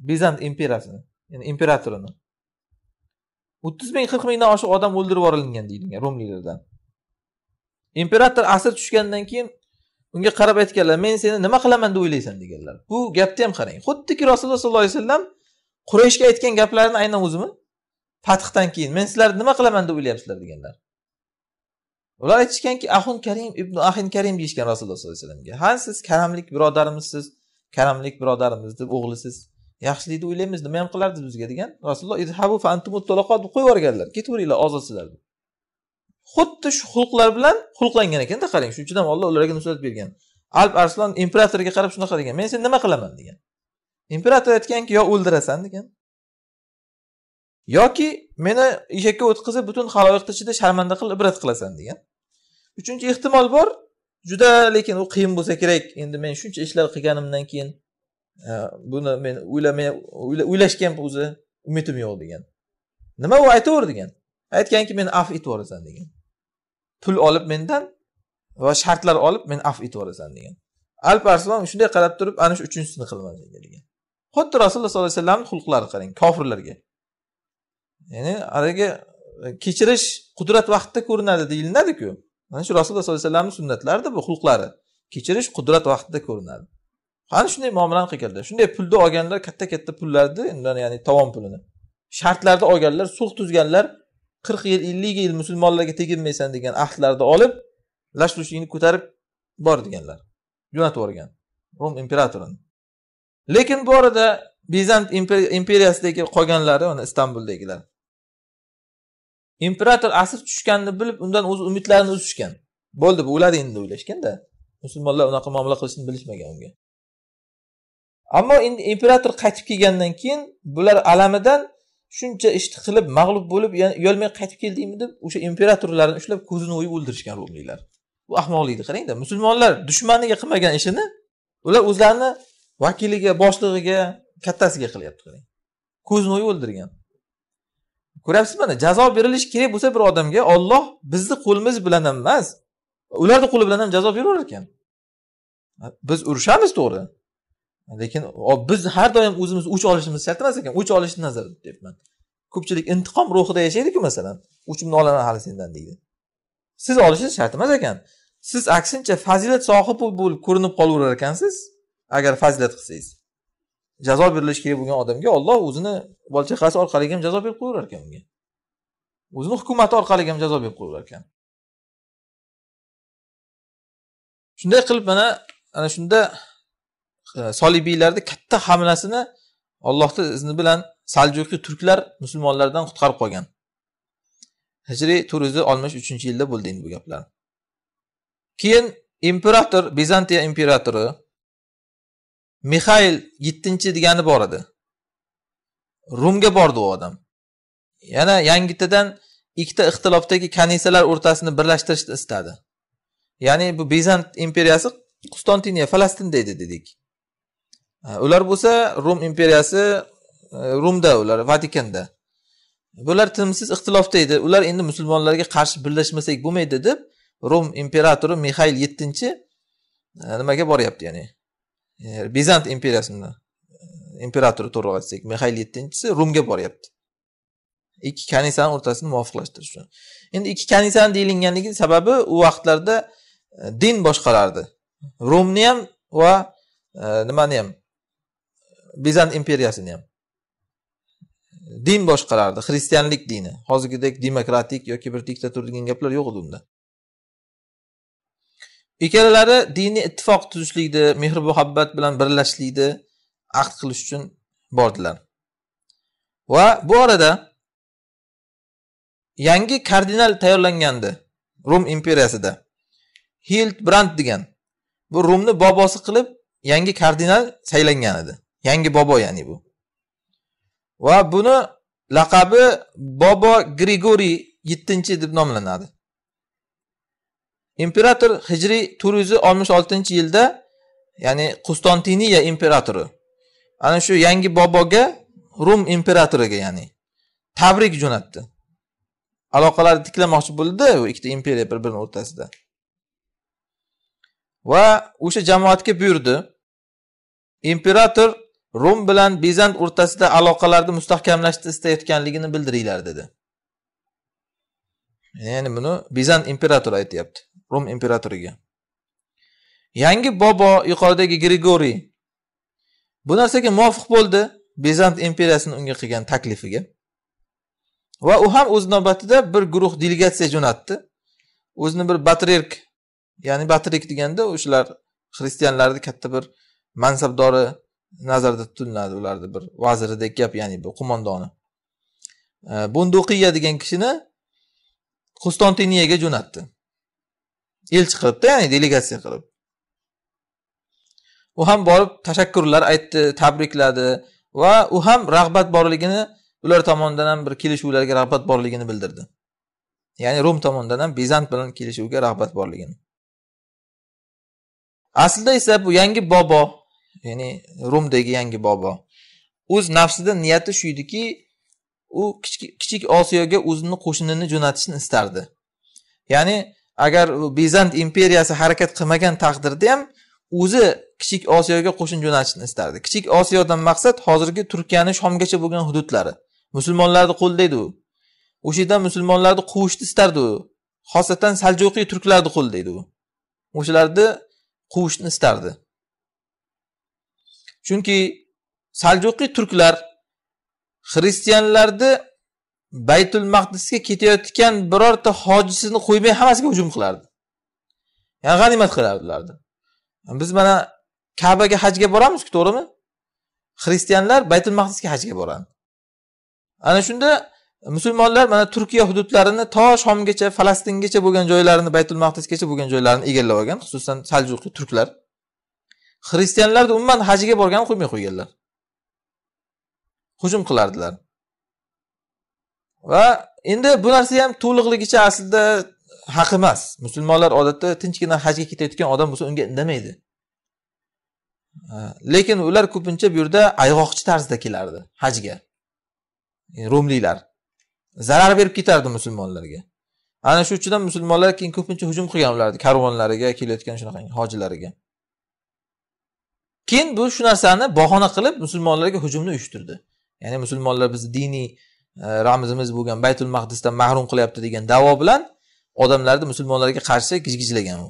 bizant imperiyasini ya'ni imperatorini o'ttiz ming qirq mingdan oshiq odam o'ldirib yuborilgan deydi rumliklardan imperator asr tushgandan keyin unga qarab aytganlar men seni nima qilaman deb o'ylaysan deganlar bu gapni ham qarang xuddiki rasululloh sollallohu alayhi vasallam qurayshga aytgan gaplarini aynan o'zimi fathdan keyin men sizlarni nima qilaman deb o'ylayapsizlar deganlar ular aytishganki ahun karim ibn ahin karim deyishgan rasululloh sollallohu alayhi vasallamga ha siz karamlik birodarimizsiz karamlik birodarimizni o'g'lisiz yaxshilik deb o'ylaymiz nima ham qilardi bizga degan rasululloh izhabu deb qo'yib ketaveringlar ozodsizlar deb xuddi shu xulqlar bilan xulqlangan ekanda qarang shuning uchun ham olloh ularga nusrat bergan alp arslon imperatorga qarab shunaqa degan men seni nima qilaman degan imperator aytganki yo o'ldirasan degan yoki meni eshakka o'tqizib butun haloyiqni ichida sharmanda qilib ibrat qilasan degan uchinchi ehtimol bor juda lekin u qiyin bo'lsa kerak endi men shuncha ishlar qilganimdan keyin buni men o'ylamay o'ylashga ham o'zi umidim yo'q degan nima u aytaver degan aytganki meni af etib yuborasan degan pul olib mendan va shartlar olib meni af etib yuborasan degan alp arslon shunday qarab turib ana shu uchinchisini qilmadi degan xuddi rasululloh sollallohu alayhi vasallamni xulqlari qarang kofirlarga ya'ni haligi kechirish qudrat vaqtida ko'rinadi deyilnadiku mana shu rasululloh sollallohu alayhi vasallamni sunnatlarida bu xulqlari kechirish qudrat vaqtida ko'rinadi qani shunday muomalani qilganlar shunday pulni olganlar katta katta pullarni undan ya'ni tovon pulini shartlarda olganlar sulh tuzganlar qirq yil ellik yil musulmonlarga teginmaysan degan ahdlarni olib lashlushingni ko'tarib bor deganlar jo'natib yuborgan rum imperatorini lekin bu orada bezant imperiyasidagi qolganlari mana istanbuldagilar imperator asr tushganini bilib undan o'z umidlarini uzishgan bo'ldi bu o'ladi endi o'ylashganda musulmonlar unaqa muomala qilishni bilishmagan unga ammo endi imperator qaytib kelgandan keyin bular alamidan shuncha ishni qilib mag'lub bo'lib uyalmay qaytib keldingmi deb o'sha imperatorlarni ushlab ko'zini o'yib o'ldirishgan rumliklar bu ahmoqlikni qarangda musulmonlar dushmaniga qilmagan ishini ular o'zlarini vakiliga boshlig'iga kattasiga qilyapti qarang ko'zini o'yib o'ldirgan ko'ryapsizmi mana jazo berilishi kerak bo'lsa bir odamga olloh bizni qo'limiz bilan ham emas ularni qo'li bilan ham jazo beraverar ekan biz urushamiz to'g'ri lekin biz har doim o'zimiz o'ch olishimiz shart emas ekan o'ch olishni nazarda tutyapman ko'pchilik intiqom ruhida yashaydiku masalan o'chimni olaman hali sendan deydi siz olishingiz shart emas ekan siz aksincha fazilat sohibi bo'lib ko'rinib qolaverar ekansiz agar fazilat qilsangiz jazo berilishi kerak bo'lgan odamga olloh o'zini bola chaqasi orqali ham jazo berib qo'yaverar ekan unga o'zini hukumati orqali ham jazo berib qo'yaverar ekan shunday qilib mana ana shunda solibiylarni katta hamlasini allohni izni bilan saljuqiy turklar musulmonlardan qutqarib qolgan hijriy to'rt yuz oltmish uchinchi yilda bo'ldi endi bu gaplar keyin imperator vizantiya imperatori mixail yettinchi degani bor edi rumga bordi u odam yana yangitadan ikkita ixtilofdagi kanisalar o'rtasini birlashtirishni istadi ya'ni bu bizant imperiyasi qustontiniya falastinda edi dedik ular bo'lsa rum imperiyasi e, rumda ular vatikanda bular tinimsiz ixtilofda edi ular endi musulmonlarga qarshi birlashmasak bo'lmaydi deb rum imperatori mixail yettinchi e, nimaga boryapti ya'ni e, bizant imperiyasini imperatori to'g'riroq aytsak mixail yettinchisi rumga boryapti ikki kanisani o'rtasini muvofiqlashtirish uchun endi ikki kanisani deyilganligi sababi u vaqtlarda din boshqarardi rumni ham va nimani ham bizant imperiyasini ham din boshqarardi xristianlik dini hozirgidek demokratik yoki bir diktatura degan gaplar yo'q edi unda ikkalalari diniy ittifoq tuzishlikni mehr muhabbat bilan birlashishlikni ahd qilish uchun bordilar va bu orada yangi kardinal tayyorlangandi rum imperiyasida hilt brand degan bu rumni bobosi qilib yangi kardinal saylangan edi Yangi bobo ya'ni bu. Va buni laqabi Bobo Grigoriy 7 deb nomlanadi. Imperator Hijriy 466-yilda, ya'ni Qustantiniya imperatori ana shu yangi boboga Rum imperatoriga ya'ni tabrik jo'natdi. Aloqalarni tiklamoqchi bo'ldi u ikkita imperiya bir-birini o'rtasida. Va o'sha jamoatga buyurdi. Imperator rum bilan bezand o'rtasida aloqalarni mustahkamlashni istayotganligini bildiringlar dedi ya'ni buni bezand imperatori aytyapti rum imperatoriga yangi bobo yuqoridagi grigoriy bu narsaga muvofiq bo'ldi bezant imperiyasini unga qilgan taklifiga va u ham o'z navbatida bir guruh delegatsiya jo'natdi o'zini bir batrerk ya'ni batrik deganda o'shalar xristianlarni katta bir mansabdori nazarda tutiladi ularni bir vaziridek gap ya'ni bu qo'mondoni e, bunduqiya degan kishini qustontiniyaga jo'natdi elchi qilibda ya'ni delegatsiya qilib u ham borib tashakkurlar aytdi tabrikladi va u ham rag'bat borligini ular tomonidan ham bir kelishuvlarga rag'bat borligini bildirdi ya'ni rum tomonidan ham bezant bilan kelishuvga rag'bat borligini aslida esa bu yangi bobo ya'ni rumdagi yangi bobo o'z nafsida niyati shu ediki u kichik osiyoga o'zini qo'shinini jo'natishni istardi ya'ni agar bezant imperiyasi harakat qilmagan taqdirda ham o'zi kichik osiyoga qo'shin jo'natishni istardi kichik osiyodan maqsad hozirgi turkiyani shomgacha bo'lgan hududlari musulmonlarni edi u o'sha yerdan musulmonlarni quvishni istardi u xosatan saljuqiy turklarni edi u o'shalarni quvishni istardi chunki saljuqiy turklar xristianlarni baytul maqdisga ketayotgan birorta hojisini qo'ymay hammasiga hujum qilardi ya'ni g'animat qilardilardi biz mana kabaga hajga boramizku to'g'rimi xristianlar baytul maqdisga hajga boradi ana shunda musulmonlar mana turkiya hududlarini to shomgacha falastingacha bo'lgan joylarini baytul maqdisgacha bo'lgan joylarini egallab olgan xususan saljuqiy turklar xristianlar umuman hajga borganini qo'ymay qo'yganlar hujum qilardilar va endi bu narsa ham to'liqligicha aslida haq emas musulmonlar odatda tinchgina hajga ketayotgan odam bo'lsa unga indamaydi lekin ular ko'pincha bu yerda ayg'oqchi tarzda kelardi hajga rumliklar zarar berib ketardi musulmonlarga ana shu uchun ham musulmonlar keyin ko'pincha hujum qilgan ularni karvonlariga kelayotgan shunaqa hojilariga keyin bu shu narsani bahona qilib musulmonlarga hujumni uyushtirdi ya'ni musulmonlar bizni diniy e, ramzimiz bo'lgan baytul maqdisdan mahrum qilyapti degan davo bilan odamlarni musulmonlarga qarshi gijgijlagan u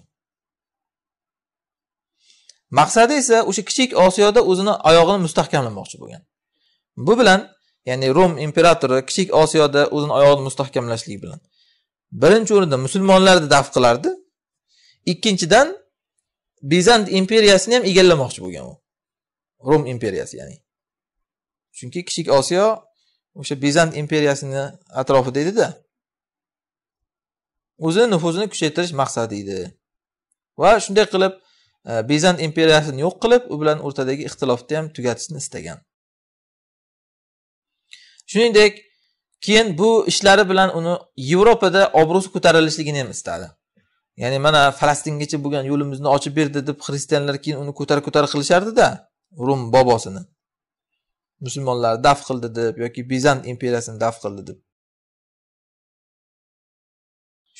maqsadi esa o'sha kichik osiyoda o'zini oyog'ini mustahkamlamoqchi bo'lgan bu bilan ya'ni rom imperatori kichik osiyoda o'zini oyog'ini mustahkamlashlik bilan birinchi o'rinda musulmonlarni daf qilardi ikkinchidan bizant imperiyasini ham egallamoqchi bo'lgan u rum imperiyasi ya'ni chunki kichik osiyo o'sha bizant imperiyasini atrofida edida o'zini nufuzini kuchaytirish maqsadi edi va shunday qilib e, bizant imperiyasini yo'q qilib u bilan o'rtadagi ixtilofni ham tugatishni istagan shuningdek keyin bu ishlari bilan uni yevropada obro'si ko'tarilishligini ham istadi ya'ni mana falastingacha bo'lgan yo'limizni ochib berdi deb xristianlar keyin uni ko'tar ko'tar qilishardida rum bobosini musulmonlarni daf qildi deb yoki bizant imperiyasini daf qildi deb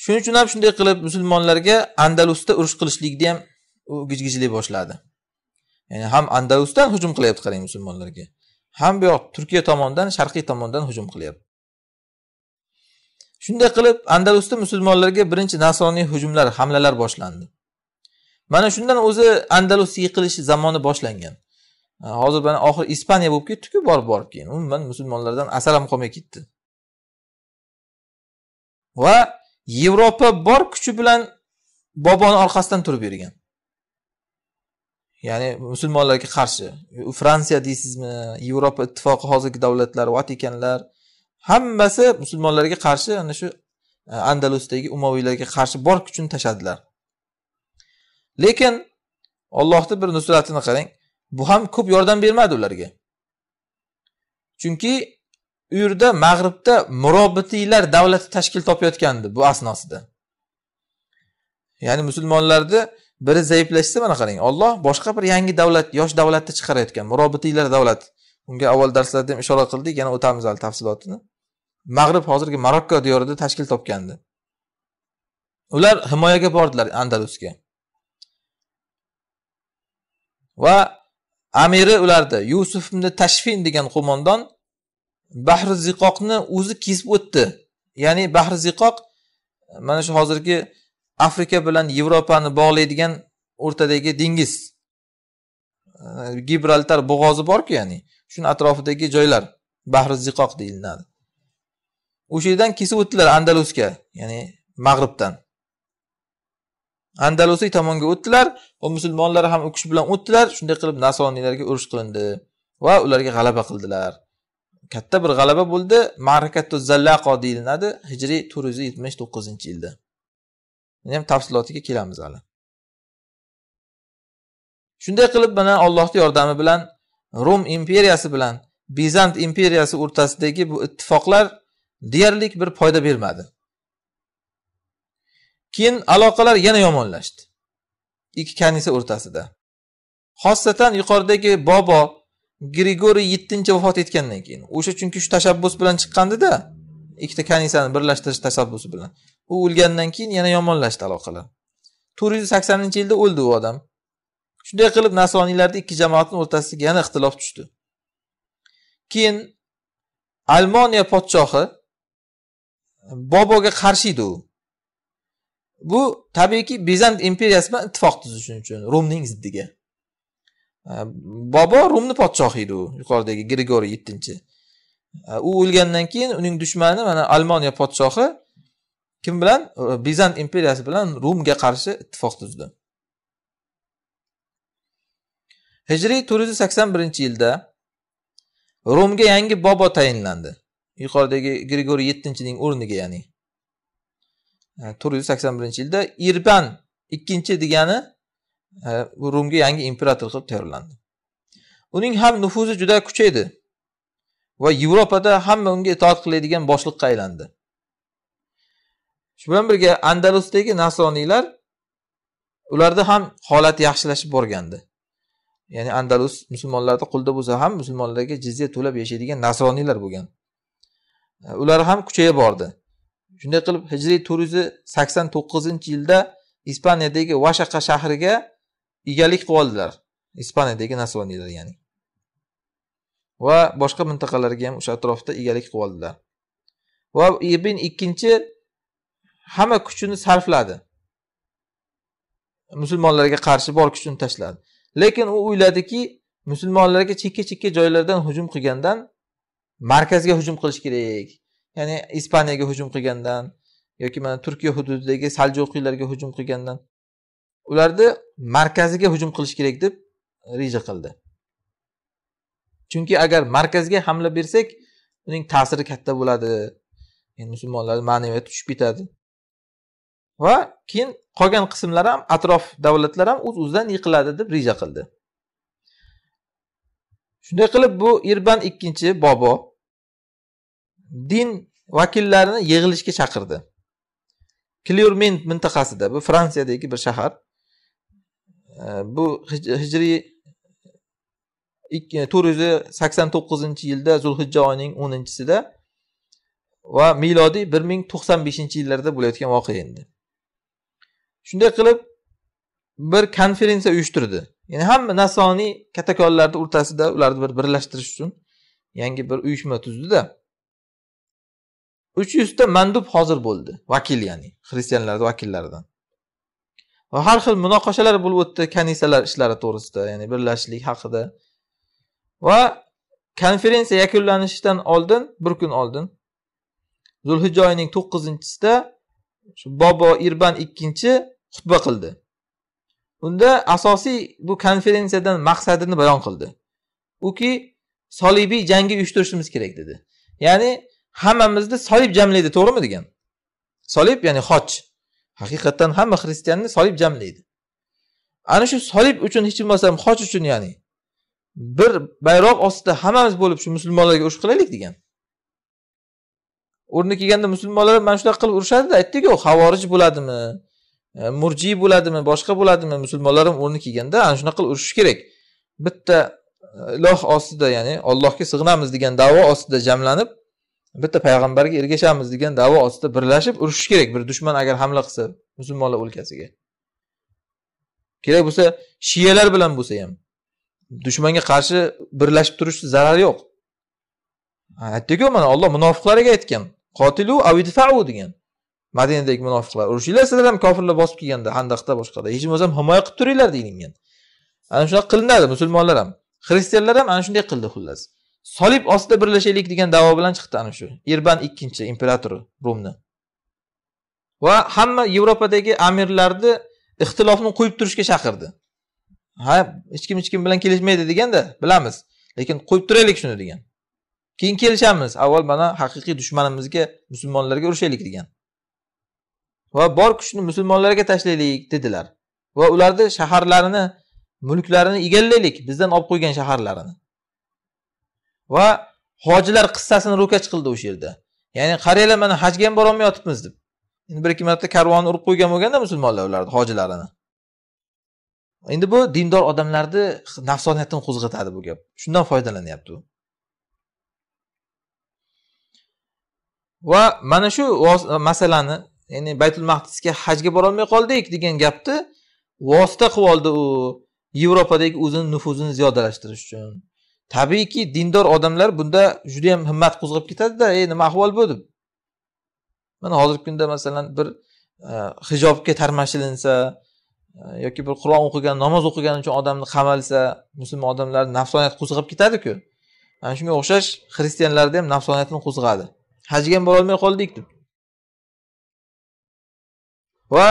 shuning uchun ham shunday qilib musulmonlarga andalusda urush qilishlikni ham u gijgijlay boshladi ya'ni ham andalusdan hujum qilyapti qarang musulmonlarga ham bu yoq turkiya tomonidan sharqiy tomondan hujum qilyapti shunday qilib andalusda musulmonlarga birinchi nasroniy hujumlar hamlalar boshlandi mana shundan o'zi andalus yiqilishi zamoni boshlangan hozir mana oxiri ispaniya bo'lib ketdiku borib borib keyin umuman musulmonlardan asar ham qolmay ketdi va yevropa bor kuchi bilan boboni orqasidan turib bergan ya'ni musulmonlarga qarshi fransiya deysizmi yevropa ittifoqi hozirgi davlatlar vatikanlar hammasi musulmonlarga qarshi ana shu e, andalusdagi umaviylarga qarshi bor kuchini tashladilar lekin ollohni bir nusratini qarang bu ham ko'p yordam bermadi ularga chunki u yerda mag'ribda murobitiylar davlati tashkil topayotgandi bu asnosida ya'ni musulmonlarni biri zaiflashsa mana qarang olloh boshqa bir yangi davlat yosh davlatni chiqarayotgan murobitiylar davlati unga avval darslarda ham ishora qildik yana o'tamiz hali tafsilotini mag'rib hozirgi marokko diyorida tashkil topgandi ular himoyaga bordilar andalusga va amiri ularni yusuf ibn tashfin degan qo'mondon bahri ziqoqni o'zi kesib o'tdi ya'ni bahri ziqoq mana shu hozirgi afrika bilan yevropani bog'laydigan o'rtadagi dengiz gibraltar bo'g'ozi borku ya'ni shuni atrofidagi joylar bahri ziqoq deyiladi o'sha yerdan kesib o'tdilar andalusga ya'ni mag'ribdan andalusiy tomonga o'tdilar va musulmonlar ham u kishi bilan o'tdilar shunday qilib nasroniylarga urush qilindi va ularga g'alaba qildilar katta bir g'alaba bo'ldi marakatu zallaqo deyiladi hijriy to'rt yuz yetmish to'qqizinchi yilda uni ham tafsilotiga kelamiz hali shunday qilib mana allohni yordami bilan rum imperiyasi bilan bizant imperiyasi o'rtasidagi bu ittifoqlar deyarli bir foyda bermadi keyin aloqalar yana yomonlashdi ikki kanisa o'rtasida xossatan yuqoridagi bobo grigoriy yettinchi vafot etgandan keyin o'sha chunki shu tashabbus bilan chiqqandida ikkita kanisani birlashtirish tashabbusi bilan u o'lgandan keyin yana yomonlashdi aloqalar to'rt yuz saksoninchi yilda o'ldi u odam shunday qilib nasroniylarni ikki jamoatni o'rtasiga yana ixtilof tushdi keyin almoniya podshohi boboga qarshi edi u bu tabiiyki bizant imperiyasi bilan ittifoq tuzish uchun rumning ziddiga bobo rumni podshohi edi u yuqoridagi grigoriy yettinchi u o'lgandan keyin uning dushmani mana almoniya podshohi kim bilan bizant imperiyasi bilan rumga qarshi ittifoq tuzdi hijriy to'rt yuz sakson birinchi yilda rumga yangi bobo tayinlandi yuqoridagi grigoriy yettinchining o'rniga ya'ni e, to'rt yuz sakson birinchi yilda irban ikkinchi degani e, bu rumga yangi imperator qilib tayyorlandi uning ham nufuzi juda kuchaydi va yevropada hamma unga itoat qiladigan boshliqqa aylandi shu bilan birga andalusdagi nasroniylar ularda ham holat yaxshilashib borgandi ya'ni andalus musulmonlarni qulda bo'lsa ham musulmonlarga jizya to'lab yashaydigan nasroniylar bo'lgan ular ham kuchayib bordi shunday qilib hijriy to'rt yuz sakson to'qqizinchi yilda ispaniyadagi vashaqa shahriga egalik qilib oldilar ispaniyadagi nasoniylar ya'ni va boshqa mintaqalarga ham o'sha atrofda egalik qilib oldilar va ibn ikkinchi hamma kuchini sarfladi musulmonlarga qarshi bor kuchini tashladi lekin u o'yladiki musulmonlarga chekka chekka joylardan hujum qilgandan markazga hujum qilish kerak ya'ni ispaniyaga hujum qilgandan yoki mana turkiya hududidagi saljoqiylarga hujum qilgandan ularni markaziga hujum qilish kerak deb reja qildi chunki agar markazga hamla bersak uning ta'siri katta bo'ladi yani musulmonlarni ma'naviyati tushib ketadi va keyin qolgan qismlar ham atrof davlatlar ham o'z uz o'zidan yiqiladi deb reja qildi shunday qilib bu irban ikkinchi bobo din vakillarini yig'ilishga chaqirdi Clermont mintaqasida bu fransiyadagi bir shahar e, bu hijriy to'rt yuz sakson to'qqizinchi yilda zulhijja oyining o'ninchisida va milodiy bir ming to'qson beshinchi yillarda bo'layotgan voqea endi shunday qilib bir konferensiya uyushtirdi ya'ni hamma nasoniy katakonlarni o'rtasida ularni bir birlashtirish uchun yangi bir uyushma tuzdida uch yuzta mandub hozir bo'ldi vakil ya'ni xristianlarni vakillaridan va har xil munoqashalar bo'lib o'tdi kanisalar ishlari to'g'risida ya'ni birlashishlik haqida va konferensiya yakunlanishidan oldin bir kun oldin zulhijjoyning to'qqizinchisida shu bobo irban ikkinchi xutba qildi unda asosiy bu konferensiyadan maqsadini bayon qildi uki solibiy jangga uyushtirishimiz kerak dedi ya'ni hammamizni solib jamlaydi to'g'rimi degan solib ya'ni xoch haqiqatdan hamma xristianni solib jamlaydi ana shu solib uchun hech bo'lmasa xoch uchun ya'ni bir bayroq ostida hammamiz bo'lib shu musulmonlarga urush qilaylik degan o'rni kelganda musulmonlar mana shunaqa qilib urishadida aytdiku havorij bo'ladimi E, murji bo'ladimi boshqa bo'ladimi musulmonlar ham o'rni kelganda ana shunaqa qilib urushish kerak bitta e, iloh ostida ya'ni allohga sig'inamiz degan davo ostida jamlanib bitta payg'ambarga ergashamiz degan davo ostida birlashib urushish kerak bir dushman agar hamla qilsa musulmonlar o'lkasiga kerak bo'lsa shiyalar bilan bo'lsa ham dushmanga qarshi birlashib turishni zarari yo'q aytdiku mana olloh munofiqlarga aytgan qotilu avidfau degan madinadagi munofiqlar urushinglar sizlar ham kofirlar bosib kelganda handaqda boshqada hech bo'lmasam himoya qilib turinglar men ana shunaqa qilinadi musulmonlar ham xristianlar ham ana shunday qildi xullas solib ostida birlashaylik degan davo bilan chiqdi ana shu irban ikkinchi imperatori rumni va hamma yevropadagi amirlarni ixtilofni qo'yib turishga chaqirdi ha hech kim hech kim bilan kelishmaydi deganda bilamiz lekin qo'yib turaylik shuni degan keyin kelishamiz avval mana haqiqiy dushmanimizga musulmonlarga urushaylik degan va bor kuchni musulmonlarga tashlaylik dedilar va ularni shaharlarini mulklarini egallaylik bizdan olib qo'ygan shaharlarini va hojilar qissasini ro'kach qildi o'sha yerda ya'ni qaranglar mana hajga ham borolmayotibmiz deb endi bir ikki marta karvonni urib qo'ygan bo'lganda musulmonlar ularni hojilarini endi bu dindor odamlarni nafsoniyatini qo'zg'atadi bu gap shundan foydalanyapti u va mana shu masalani ya'ni baytul maqdisga hajga borolmay qoldik degan gapni vosita qilib oldi u yevropadagi o'zini nufuzini ziyodalashtirish uchun tabiiyki dindor odamlar bunda juda judayam himmat qo'zg'ab ketadida ey nima ahvol bu deb mana hozirgi kunda masalan bir e, hijobga tarmashilinsa e, yoki bir qur'on o'qigan namoz o'qigani uchun odamni qamalsa musulmon odamlarni nafsoniyat qo'zg'ab ketadiku ana shunga o'xshash xristianlarda ham nafsoniyatni qo'zg'adi hajga ham borolmay qoldik deb va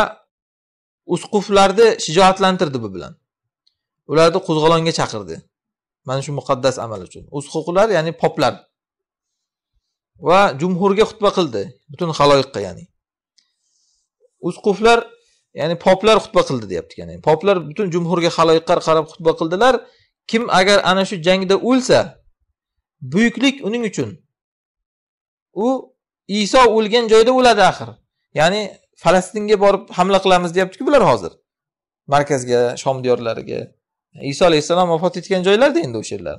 usquflarni shijoatlantirdi bu bilan ularni qo'zg'olonga chaqirdi mana shu muqaddas amal uchun usquflar ya'ni poplar va jumhurga xutba qildi butun haloyiqqa ya'ni usquflar ya'ni poplar xutba qildi deyapti ya'ni poplar butun jumhurga haloyiqqa qarab xutba qildilar kim agar ana shu jangda o'lsa buyuklik uning uchun u iso o'lgan joyda o'ladi axir ya'ni falastinga borib hamla qilamiz deyaptiku bular hozir markazga shom diyorlariga iso alayhissalom vafot etgan joylarda endi o'sha yerlar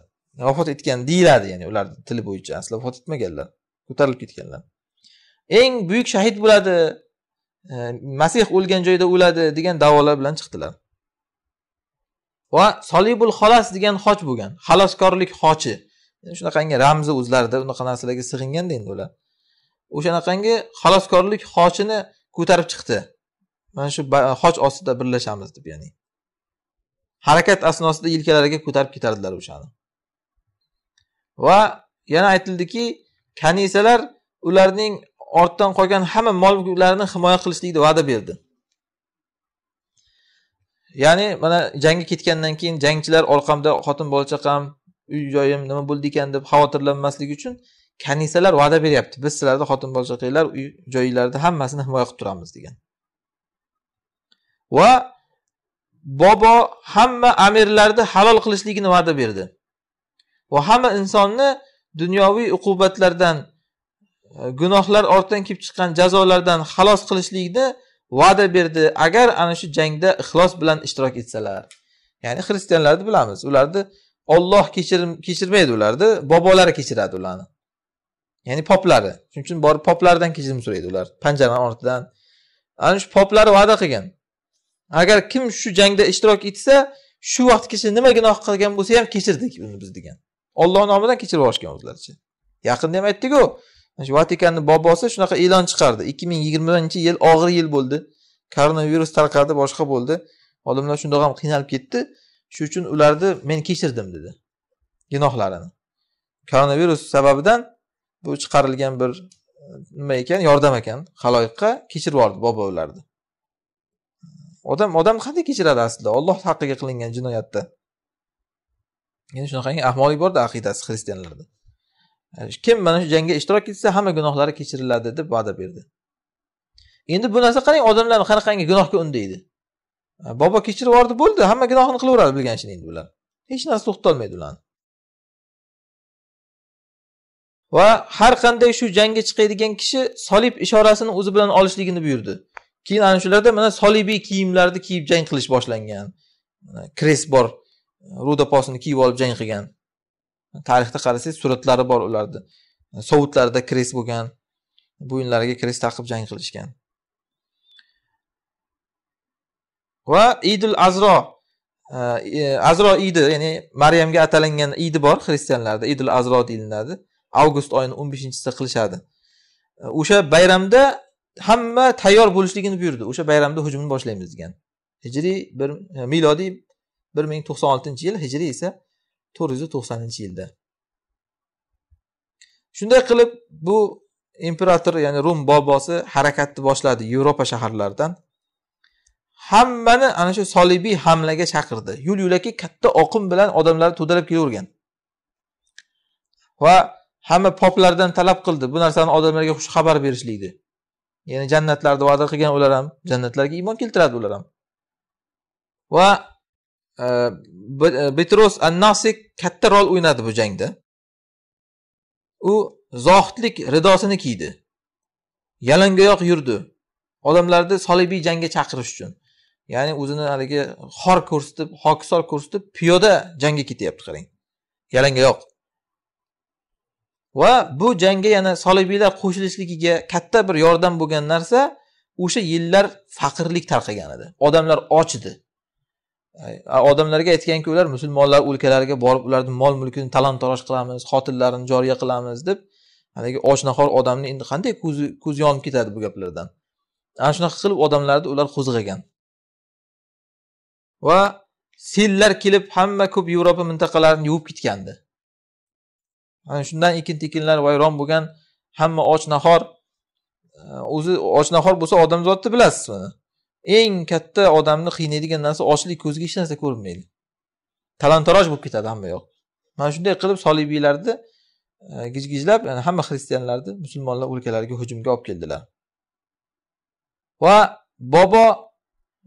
vafot etgan deyiladi ya'ni ularni tili bo'yicha aslida vafot etmaganlar ko'tarilib ketganlar eng buyuk shahid bo'ladi e, masih o'lgan joyda o'ladi degan davolar bilan chiqdilar va solibul xolas degan xoch bo'lgan xaloskorlik xochi shunaqangi ramzi o'zlarida unaqa narsalarga sig'inganda endi ular o'shanaqangi xaloskorlik xochini ko'tarib chiqdi mana shu xoch ostida birlashamiz deb ya'ni harakat asnosida yelkalariga ko'tarib ketardilar o'shani va yana aytildiki kanisalar ularning ortdan qolgan hamma mol mulklarini himoya qilishlikni va'da berdi ya'ni mana jangga ketgandan keyin jangchilar orqamda xotin bola chaqam uy joyim nima bo'ldi ekan deb xavotirlanmaslik uchun kanisalar va'da beryapti biz sizlarni xotin bolcha uy joyinglarni hammasini himoya qilib turamiz degan va bobo hamma amirlarni halol qilishligini va'da berdi va hamma insonni dunyoviy uqubatlardan e, gunohlar ortidan kelib chiqqan jazolardan xalos qilishlikni va'da berdi agar ana shu jangda ixlos bilan ishtirok etsalar ya'ni xristianlarni bilamiz ularni olloh kechirmaydi ularni bobolari kechiradi ularni ya'ni poplari shuning uchun borib poplaridan kechirim so'raydi ular panjarani ortidan ana shu poplari va'da qilgan agar kim shu jangda ishtirok etsa shu vaqtgacha nima gunoh qilgan bo'lsa ham kechirdik uni biz degan Alloh nomidan kechirib yuborishgan o'zlaricha yaqinda ham aytdiku shu vatikanni bobosi shunaqa e'lon chiqardi ikki ming yigirmanchi yil og'ir yil bo'ldi koronavirus tarqaldi boshqa bo'ldi odamlar shundoq ham qiynalib ketdi shu uchun ularni men kechirdim dedi gunohlarini koronavirus sababidan bu chiqarilgan bir e, nima ekan yordam ekan haloyiqqa kechirib yubordi bobo ularni odam odam qanday kechiradi aslida olloh haqqiga qilingan jinoyatda endi shunaqangi ahmoqlik borda aqidasi xristianlarda kim mana shu jangga ishtirok etsa hamma gunohlari kechiriladi deb va'da berdi endi bu narsa qarang odamlarni qanaqangi gunohga undaydi e, bobo kechirib yubordi bo'ldi hamma gunohini qilaveradi bilgan ishini endi bular hech narsa to'xtatolmaydi ularni va har qanday shu jangga chiqadigan kishi solib ishorasini o'zi bilan olishligini buyurdi keyin ana shularda mana solibiy kiyimlarni kiyib jang qilish boshlangan kres bor rudaposini kiyib olib jang qilgan tarixda qarasangiz suratlari bor ularni sovutlarida kres bo'lgan bo'yinlariga kres taqib jang qilishgan va idul azro e, e, azro idi ya'ni maryamga atalangan idi bor xristianlarda idul azro deyiladi avgust oyini o'n beshinchisida qilishadi o'sha bayramda hamma tayyor bo'lishligini buyurdi o'sha bayramda hujumni boshlaymiz degan hijriy bir e, milodiy bir ming to'qson oltinchi yil hijriy esa to'rt yuz to'qsoninchi yilda shunday qilib bu imperator ya'ni rum bobosi harakatni boshladi yevropa shaharlaridan hammani ana shu solibiy hamlaga chaqirdi yo'l yo'lakay katta oqim bilan odamlar to'dalab kelavergan va hamma poplardan talab qildi bu narsani odamlarga xush xabar berishlikni ya'ni jannatlarni va'da qilgan ular ham jannatlarga iymon keltiradi ular ham va e, betros annasik katta rol o'ynadi bu jangda u zohidlik ridosini kiydi yalangoyoq yurdi odamlarni solibiy jangga chaqirish uchun ya'ni o'zini haligi xor ko'rsatib hokisor ko'rsatib piyoda jangga ketyapti qarang yalangoyoq va bu jangga yana solibiylar qo'shilishligiga katta bir yordam bo'lgan narsa o'sha yillar faqirlik tarqagan edi odamlar och edi odamlarga aytganki ular musulmonlar o'lkalariga borib ularni mol mulkini talon taroj qilamiz xotinlarini joriya qilamiz deb haligi ochnahor odamni endi qanday ko'zi ko'zi yonib ketadi bu gaplardan ana shunaqa qilib odamlarni ular qo'zg'agan va sellar kelib hamma ko'p yevropa mintaqalarini yuvib ketgandi ana shundan ekin tekinlar vayron bo'lgan hamma och nahor e, o'zi och nahor bo'lsa odamzodni bilasiz mana eng katta odamni qiynaydigan narsa ochlik ko'zga hech narsa ko'rinmaydi talontaroj bo'lib ketadi hamma yoq mana shunday qilib solibiylarni e, gijgijlab yani hamma xristianlarni musulmonlar o'lkalariga hujumga olib keldilar va bobo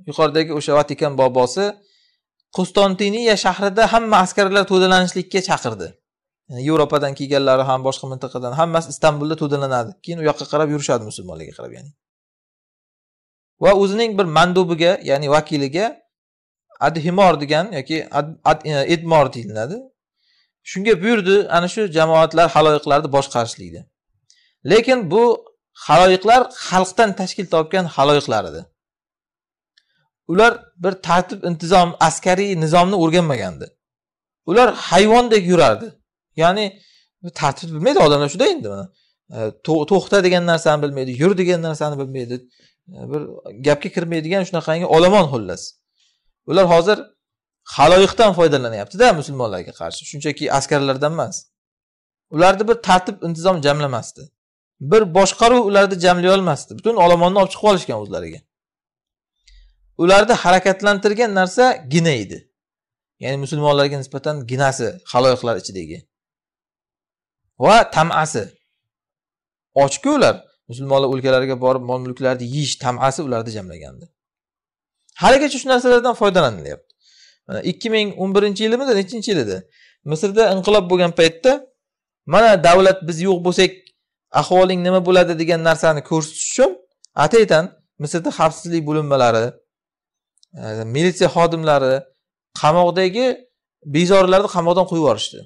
yuqoridagi o'sha vatikan bobosi qustantiniya shahrida hamma askarlar to'dalanishlikka chaqirdi yevropadan kelganlari ham boshqa mintaqadan hammasi istanbulda to'dalanadi keyin u yoqqa qarab yurishadi musulmonlarga qarab ya'ni va o'zining bir mandubiga ya'ni vakiliga adhimor degan yoki e, edmor deyiladi shunga buyurdi ana shu jamoatlar haloyiqlarni boshqarishlikni lekin bu haloyiqlar xalqdan tashkil topgan haloyiqlar edi ular bir tartib intizom askariy nizomni o'rganmagandi ular hayvondek yurardi ya'ni tartib bilmaydi odamlar shunday endi mana e, to'xta degan narsani bilmaydi yur degan narsani bilmaydi e, bir gapga kirmaydigan shunaqangi olomon xullas ular hozir haloyiqdan foydalanyaptida musulmonlarga qarshi shunchaki askarlardan emas ularni bir tartib intizom jamlamasdi bir boshqaruv ularni jamlay olmasdi butun olomonni olib chiqib olishgan o'zlariga ularni harakatlantirgan narsa gina edi ya'ni musulmonlarga nisbatan ginasi haloyiqlar ichidagi va tamasi ochku ular musulmonlar o'lkalariga borib mol mulklarni yeyish tamasi ularni jamlagandi haligacha shu narsalardan foydalanilyapti ikki ming o'n birinchi yilimidi nechinchi yil edi misrda inqilob bo'lgan paytda mana davlat biz yo'q bo'lsak ahvoling nima bo'ladi degan narsani ko'rsatish uchun ataytan misrda xavfsizlik bo'linmalari e, militsiya xodimlari qamoqdagi bezorilarni qamoqdan qo'yib yuborishdi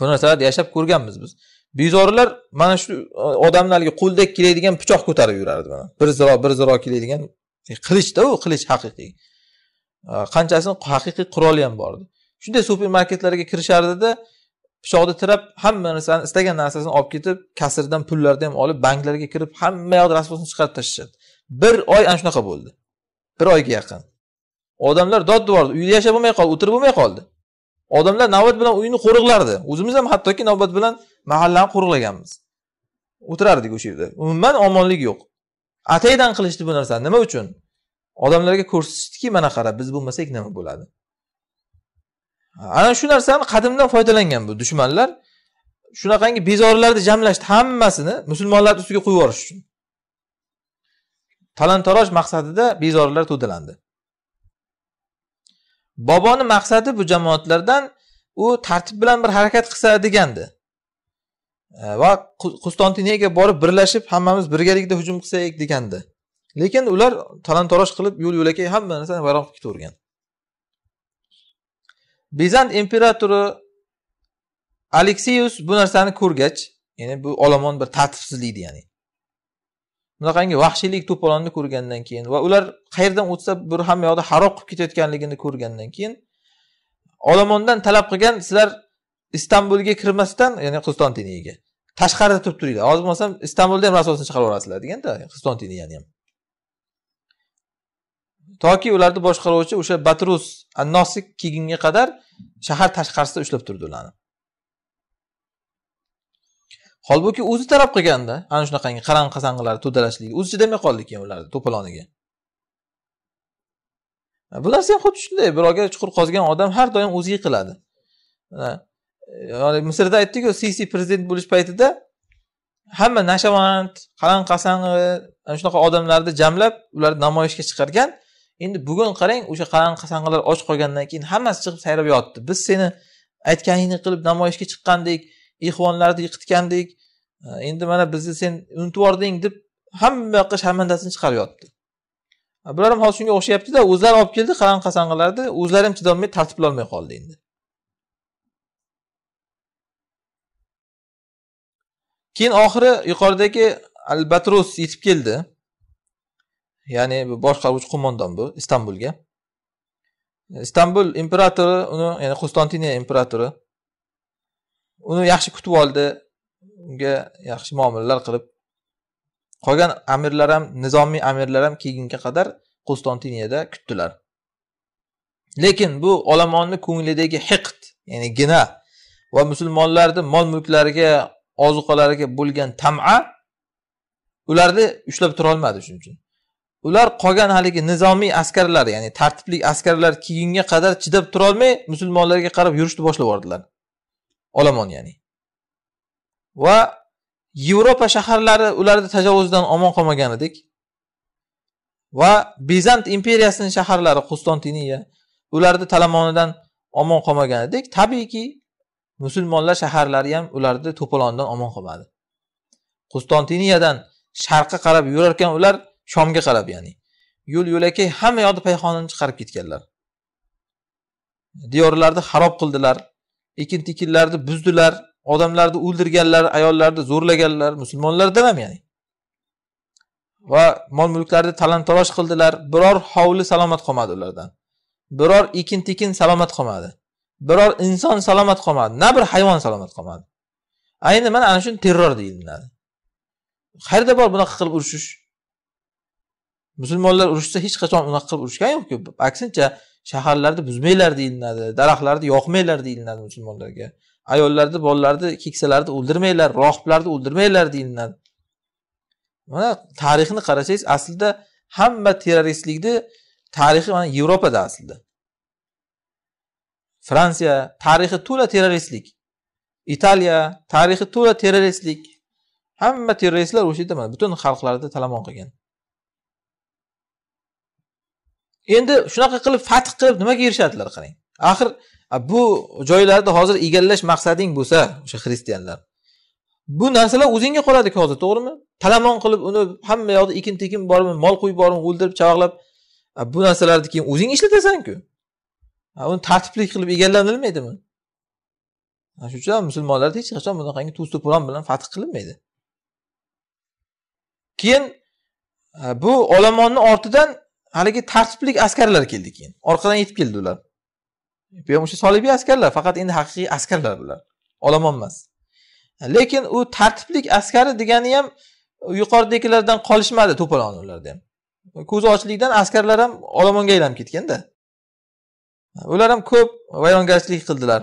bu narsalarni yashab ko'rganmiz biz bezorilar mana shu e, odamni haligi qo'ldek kelaydigan pichoq ko'tarib yurardi mana bir ziro bir ziro kelaydigan e, qilichda u qilich haqiqiy e, qanchasini haqiqiy quroli ham bor edi shunday supermarketlarga kirishardida pichoqni tirab hamma narsani istagan narsasini olib ketib kasrdan pullarni ham olib banklarga kirib hamma yoqni rasvosini chiqarib tashlashadi bir oy ana shunaqa bo'ldi bir oyga yaqin odamlar dod uyda yashab bo'lmay qoldi o'tirib bo'lmay qoldi odamlar navbat bilan uyni qo'riqlardi o'zimiz ham hattoki navbat bilan mahallani qo'riqlaganmiz o'tirardik o'sha yerda umuman omonlik yo'q ataydan qilishdi bu narsani nima uchun odamlarga ko'rsatishdiki mana qara biz bo'lmasak nima bo'ladi ana shu narsani qadimdan foydalangan bu dushmanlar shunaqangi bezorilarni jamlashdi hammasini musulmonlarni ustiga qo'yib yuborish uchun talon taroj maqsadida bezorilar to'dalandi boboni maqsadi bu jamoatlardan u tartib bilan bir harakat qilsa degandi e, va qustontiniyaga borib birlashib hammamiz birgalikda hujum qilsak degandi lekin ular talon qilib yo'l yo'lakay hamma narsani vayron qilib ketavergan bizant imperatori aleksiyus bu narsani ko'rgach ya'ni bu olomon bir tartibsizlikni ya'ni bunaqangi vahshiylik to'polonni ko'rgandan keyin va ular qayerdan o'tsa bir hamma yoqda harob qilib ketayotganligini ko'rgandan keyin olomondan talab qilgan sizlar istanbulga kirmasdan ya'ni qistantiniyaga tashqarida turib turinglar hozir bo'lmasam istanbulda ham rasulni chiqarib yuborasizlar deganda qistontiniyani ham toki ularni boshqaruvchi o'sha batrus annosik kelgunga qadar shahar tashqarisida ushlab turdi ularni holbuki o'zi talab qilganda ana shunaqangi qaran qasang'ilar to'dalashligi o'zi chidamay qoldi keyin ularni to'poloniga bu narsa ham xuddi shunday birovga chuqur qozigan odam har doim o'zi yiqiladi e, misrda aytdikku sisi prezident bo'lish paytida hamma nashavand qalang qasang'i ana shunaqa odamlarni jamlab ularni namoyishga chiqargan endi bugun qarang o'sha qalang qasang'ilar och qolgandan keyin hammasi chiqib sayrab yotibdi biz seni aytganingni qilib namoyishga chiqqandik ehvonlarni yiqitgandik endi mana bizni sen unutib yubording deb hamma yoqqa sharmandasini chiqarib yotibdi bular ham hozir shunga o'xshayaptida o'zlari olib keldi qalam qasang'ilarni o'zlari ham chidolmay olmay qoldi endi keyin oxiri yuqoridagi al batrus yetib keldi ya'ni bu boshqaruvchi qo'mondon bu istanbulga istanbul imperatori uni ya'ni qustantiniya imperatori uni yaxshi kutib oldi unga yaxshi muomalalar qilib qolgan amirlar ham nizomiy amirlar ham keyinga qadar qustontiniyada kutdilar lekin bu olomonni ko'nglidagi hiqt ya'ni gina va musulmonlarni mol mulklariga ozuqalariga bo'lgan tama ularni ushlab turolmadi shuning uchun ular qolgan haligi nizomiy askarlar ya'ni tartibli askarlar keyinga qadar chidab turolmay musulmonlarga qarab yurishni boshlab yubordilar olomon ya'ni va yevropa shaharlari ularni tajovuzdan omon qolmagan edik va bezant imperiyasini shaharlari qustontiniya ularni talamonidan omon qolmagan edik tabiiyki musulmonlar shaharlari ham ularni to'polonidan omon qolmadi qustontiniyadan sharqqa qarab yurarkan ular shomga qarab ya'ni yo'l yo'lakay hamma yoqda payxonani chiqarib ketganlar diyorlarni xarob qildilar ekin tekinlarni buzdilar odamlarni o'ldirganlar ayollarni zo'rlaganlar musulmonlardan ham ya'ni va mol mulklarni talan tarosh qildilar biror hovli salomat qolmadi ulardan biror ekin tekin salomat qolmadi biror inson salomat qolmadi na bir hayvon salomat qolmadi ayni mana ana shuni terror deyiladi qayerda bor bunaqa qilib urushish musulmonlar urushsa hech qachon unaqa qilib urushgan yo'qku aksincha shaharlarda buzmanglar deyiladi daraxtlarni yoqmanglar deyiladi musulmonlarga ayollarni bolalarni keksalarni o'ldirmanglar rohiblarni o'ldirmanglar deyiladi mana tarixni qarasangiz aslida hamma terroristlikni tarixi mana yevropada aslida fransiya tarixi to'la terroristlik italiya tarixi to'la terroristlik hamma terroristlar o'sha yerda mana butun xalqlarni talamon qilgan endi shunaqa qilib fath qilib nimaga erishadilar qarang axir bu joylarni hozir egallash maqsading bo'lsa o'sha xristianlar bu narsalar o'zingga qoladiku hozir to'g'rimi talamon qilib uni hamma yoqda ekin tekin bormi mol qo'yib bormi o'ldirib chavaqlab bu narsalarni keyin o'zing ishlatasanku uni tartibli qilib egallanilmaydimi shuning uchun musulmonlarda hech qachon bunaqangi tuz to'polon bilan fath qilinmaydi keyin bu olomonni ortidan haligi tartiblik askarlar keldi keyin orqadan yetib keldi ular bu ham o'sha solibiy askarlar faqat endi haqiqiy askarlar bular olomon emas lekin u tartiblik askari degani ham yuqoridagilardan qolishmadi to'polon ularda ham ko'zi ochlikdan askarlar ham olomonga aylanib ketganda ular ham ko'p vayrongarchilik qildilar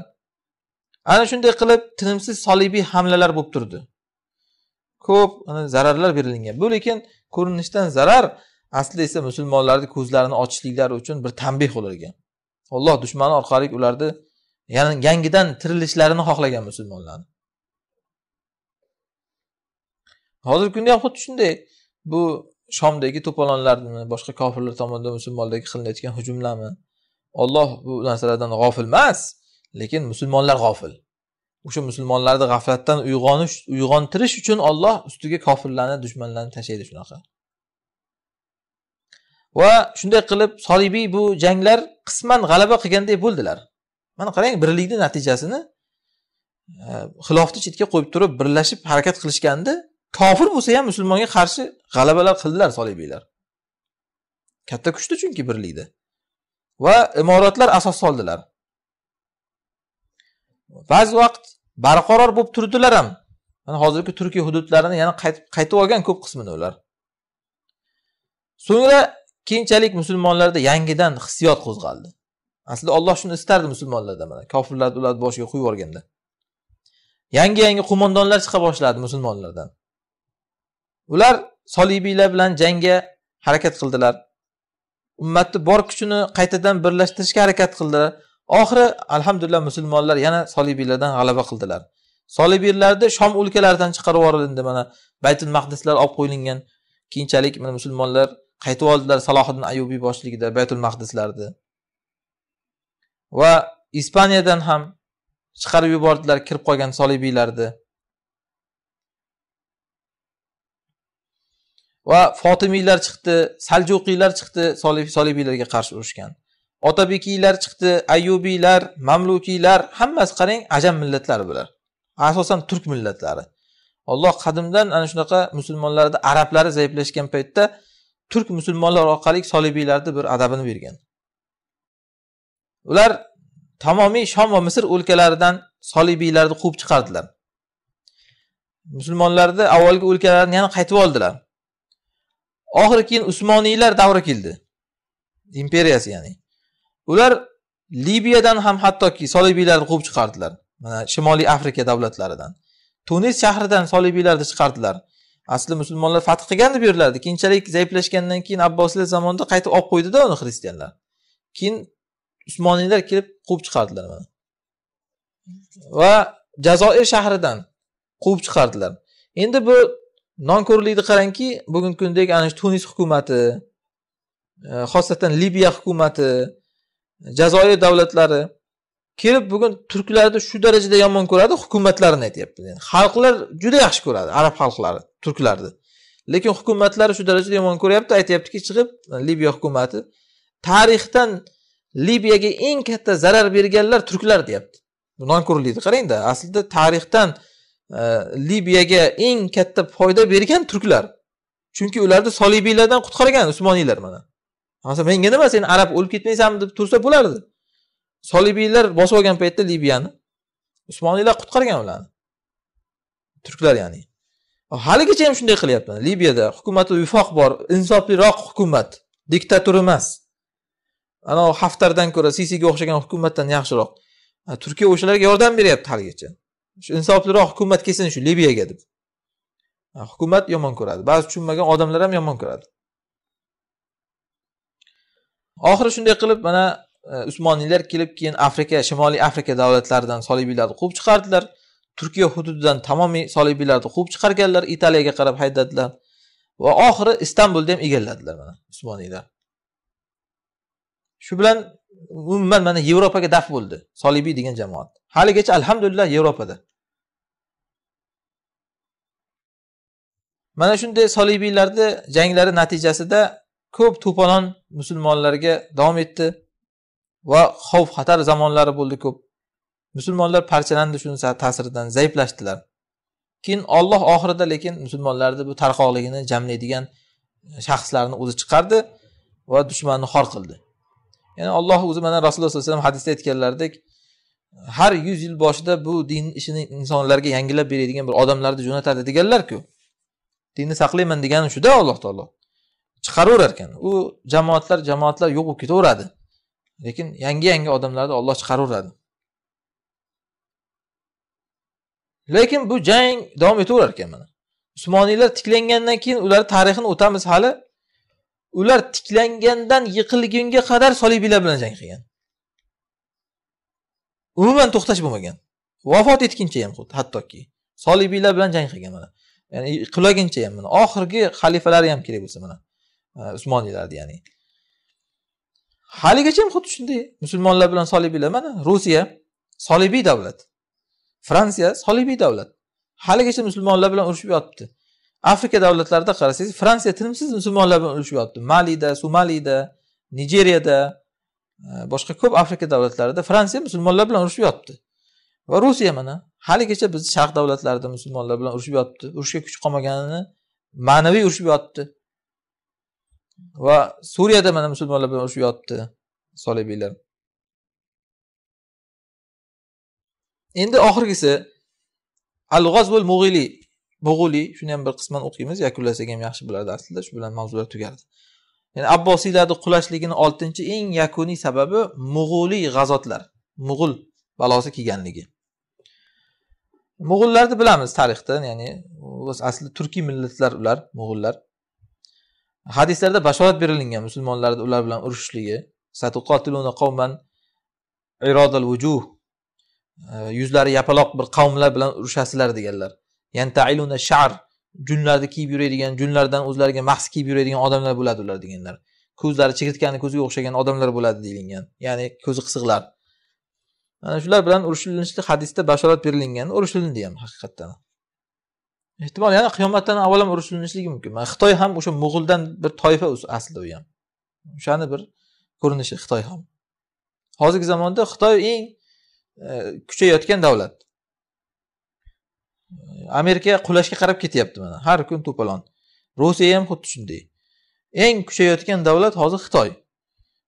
ana shunday qilib tinimsiz solibiy hamlalar bo'lib turdi ko'p zararlar berilgan bu lekin ko'rinishdan zarar aslida esa musulmonlarni ko'zlarini ochishliklari uchun bir tanbeh bo'lar ekan alloh dushmani orqali ularni yangidan tirilishlarini xohlagan musulmonlarni hozirgi kunda ham xuddi shunday bu shomdagi to'polonlarmi boshqa kofirlar tomonidan musulmonlarga qilinayotgan hujumlarmi olloh bu narsalardan g'ofil emas lekin musulmonlar g'ofil o'sha musulmonlarni g'aflatdan uyg'onish uyg'ontirish uchun olloh ustiga kofirlarni dushmanlarni tashlaydi shunaqa va shunday qilib solibiy bu janglar qisman g'alaba qilgandek bo'ldilar mana qarang birlikni natijasini e, xilofni chetga qo'yib turib birlashib harakat qilishganda kofir bo'lsa ham musulmonga qarshi g'alabalar qildilar solibiylar katta kuchda chunki birlikda va imoratlar asos soldilar ba'zi vaqt barqaror bo'lib turdilar ham mana hozirgi turkiya hududlarini yana qaytib olgan ko'p qismini ular so'ngra keyinchalik musulmonlarda yangidan hissiyot qo'zg'aldi aslida olloh shuni istardi musulmonlarda mana kofirlarni ularni boshiga qo'yib yuborganda yangi yangi qo'mondonlar chiqa boshladi musulmonlardan ular solibiylar bilan jangga harakat qildilar ummatni bor kuchini qaytadan birlashtirishga harakat qildilar oxiri alhamdulillah musulmonlar yana solibiylardan g'alaba qildilar solibiylarni shom o'lkalaridan chiqarib yuborildi mana baytul maqdislar olib qo'yilgan keyinchalik mana musulmonlar qaytib oldilar salohiddin ayubiy boshchiligida baytul maqdislarni va ispaniyadan ham chiqarib yubordilar kirib qolgan solibiylarni va fotimiylar chiqdi saljuqiylar chiqdi solibiylarga qarshi urushgan otabekiylar chiqdi ayubiylar mamlukiylar hammasi qarang ajam millatlari bular asosan turk millatlari alloh qadimdan ana shunaqa musulmonlarni arablari zaiflashgan paytda turk musulmonlari orqali solibiylarni bir adabini bergan ular tamomiy shom va misr o'lkalaridan solibiylarni quvib chiqardilar musulmonlarni avvalgi o'lkalarini yana qaytib oldilar oxiri keyin usmoniylar davri keldi imperiyasi ya'ni ular libiyadan ham hattoki solibiylarni quvib chiqardilar mana shimoliy afrika davlatlaridan tunis shahridan solibiylarni chiqardilar asli musulmonlar fath qilgan deb yerlarni keyinchalik zaiflashgandan keyin abbosiylar zamonida qaytib olib qo'ydida uni xristianlar keyin usmoniylar kelib quvib chiqardilar mana va jazoir shahridan quvib chiqardilar endi bu nonko'rlikni qarangki bugungi kundagi ana shu tunis hukumati e, xosatan libiya hukumati jazoir davlatlari kelib bugun turklarni shu darajada yomon ko'radi hukumatlarini aytyapti yani xalqlar juda yaxshi ko'radi arab xalqlari turklarni lekin hukumatlari shu darajada yomon ko'ryapti aytyaptiki chiqib liviya hukumati tarixdan liviyaga eng katta zarar berganlar turklar deyapti nonko'rlikni qarangda aslida tarixdan e, liviyaga eng katta foyda bergan turklar chunki ularni solibiylardan qutqargan usmoniylar mana menga nima sen arab o'lib ketmaysanmi deb tursa bo'lardi solibiylar bosib olgan paytda libiyani usmoniylar qutqargan ularni turklar ya'ni oh, haligacha ham shunday qilyapti libiyada hukumati vifoq bor insofliroq hukumat diktatura emas anavi haftardan ko'ra sisiga o'xshagan hukumatdan yaxshiroq turkiya o'shalarga yordam beryapti haligacha shu insofliroq hukumat kelsin shu libiyaga deb hukumat yomon ko'radi ba'zi tushunmagan odamlar ham yomon ko'radi oxiri shunday qilib mana Э, usmoniylar kelib keyin afrika shimoliy afrika davlatlaridan solibiylarni quvib chiqardilar turkiya hududidan tamomiy solibiylarni quvib chiqarganlar italiyaga qarab haydadilar va oxiri istanbulni ham egalladilar mana usmoniylar shu bilan umuman mana yevropaga daf bo'ldi solibiy degan jamoat haligacha alhamdulillah yevropada mana shunday solibiylarni janglari natijasida ko'p to'polon musulmonlarga davom etdi va xavf xatar zamonlari bo'ldi ko'p musulmonlar parchalandi shu ta'siridan zaiflashdilar keyin olloh oxirida lekin musulmonlarni bu tarqoqligini jamlaydigan e, shaxslarni o'zi chiqardi va dushmanni xor qildi ya'ni alloh o'zi mana rasululloh sallallohu alayhi vasallam hadisda aytganlaridek har yuz yil boshida bu din ishini insonlarga yangilab beradigan bir odamlarni jo'natadi deganlarku dinni saqlayman degani shuda alloh taolo chiqaraverar ekan u jamoatlar jamoatlar yo'q bo'lib ketaveradi lekin yangi yangi odamlarni olloh chiqaraveradi lekin bu jang davom etaverar ekan mana usmoniylar tiklangandan keyin ularni tarixini o'tamiz hali ular tiklangandan yiqilgunga qadar solibiylar bilan jang qilgan umuman to'xtash bo'lmagan vafot etguncha ham xuddi hattoki solibiylar bilan jang qilgan mana ya'ni qulaguncha ham mana oxirgi xalifalari ham kerak bo'lsa mana e, usmoniylarni ya'ni haligacha ham xuddi shunday musulmonlar bilan solibiylar mana rusiya solibiy davlat fransiya solibiy davlat haligacha musulmonlar bilan urushib yotibdi afrika davlatlarida qarasangiz fransiya tinimsiz musulmonlar bilan urushib yotibdi malida somalida nijeriyada e, boshqa ko'p afrika davlatlarida fransiya musulmonlar bilan urushib yotibdi va rusiya mana haligacha biz sharq davlatlarida musulmonlar bilan urushib yotibdi urushga kuch qolmaganini ma'naviy urushib yotibdi va suriyada mana musulmonlar bilan urushib yotibdi solibiylar endi oxirgisi al g'azvul mug'iliy bug'uli shuni ham bir qisman o'qiymiz yakunlasak ham yaxshi bo'lardi aslida shu bilan mavzular tugardi ya'ni abbosiylarni qulashligini oltinchi eng yakuniy sababi mug'uliy g'azotlar mug'ul balosi kelganligi mo'g'ullarni bilamiz tarixdan ya'ni asli turkiy millatlar ular mo'g'ullar hadislarda bashorat berilingan musulmonlarni ular bilan urushishligi satuqotiluna irodal vujuh e, yuzlari yapaloq bir qavmlar bilan urushasizlar deganlar yantailuna shar junlarni kiyib yuradigan junlardan o'zlariga mahs kiyib yuradigan odamlar bo'ladi ular deganlar ko'zlari chigirtkani ko'ziga o'xshagan odamlar bo'ladi deyilgan ya'ni ko'zi qisiqlar mana shular bilan urushilishlik hadisda bashorat berilingan urushilindi ham haqiqatdan ehtimol yana qiyomatdan avval ham urishilinishligi mumkin mana xitoy ham o'sha mo'g'uldan bir toifa aslida u ham o'shani bir ko'rinishi xitoy ham hozirgi zamonda xitoy eng e, kuchayayotgan davlat amerika qulashga qarab ketyapti mana har kun to'polon rossiya ham xuddi shunday eng kuchayayotgan davlat hozir xitoy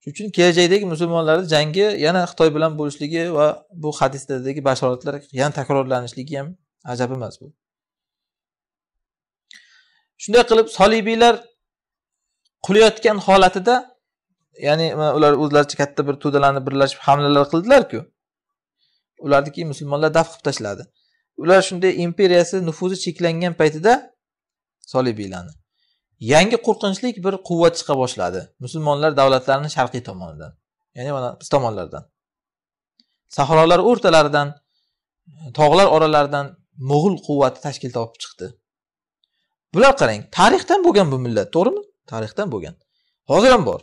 shuning uchun kelajakdagi musulmonlarni jangi yana xitoy bilan bo'lishligi va bu hadislardagi bashoratlar yana takrorlanishligi ham ajab emas bu shunday qilib solibiylar qulayotgan holatida ya'ni ular o'zlaricha katta bir to'dalarni birlashib hamlalar qildilarku ularni keyin musulmonlar daf qilib tashladi ular shunday imperiyasi nufuzi cheklangan paytida solibiylarni yangi qo'rqinchli bir quvvat chiqa boshladi musulmonlar davlatlarini sharqiy tomonidan ya'ni mana biz tomonlardan sahrolar o'rtalaridan tog'lar oralaridan mo'g'ul quvvati tashkil topib chiqdi bular qarang tarixdan bo'lgan bu millat to'g'rimi tarixdan bo'lgan hozir ham bor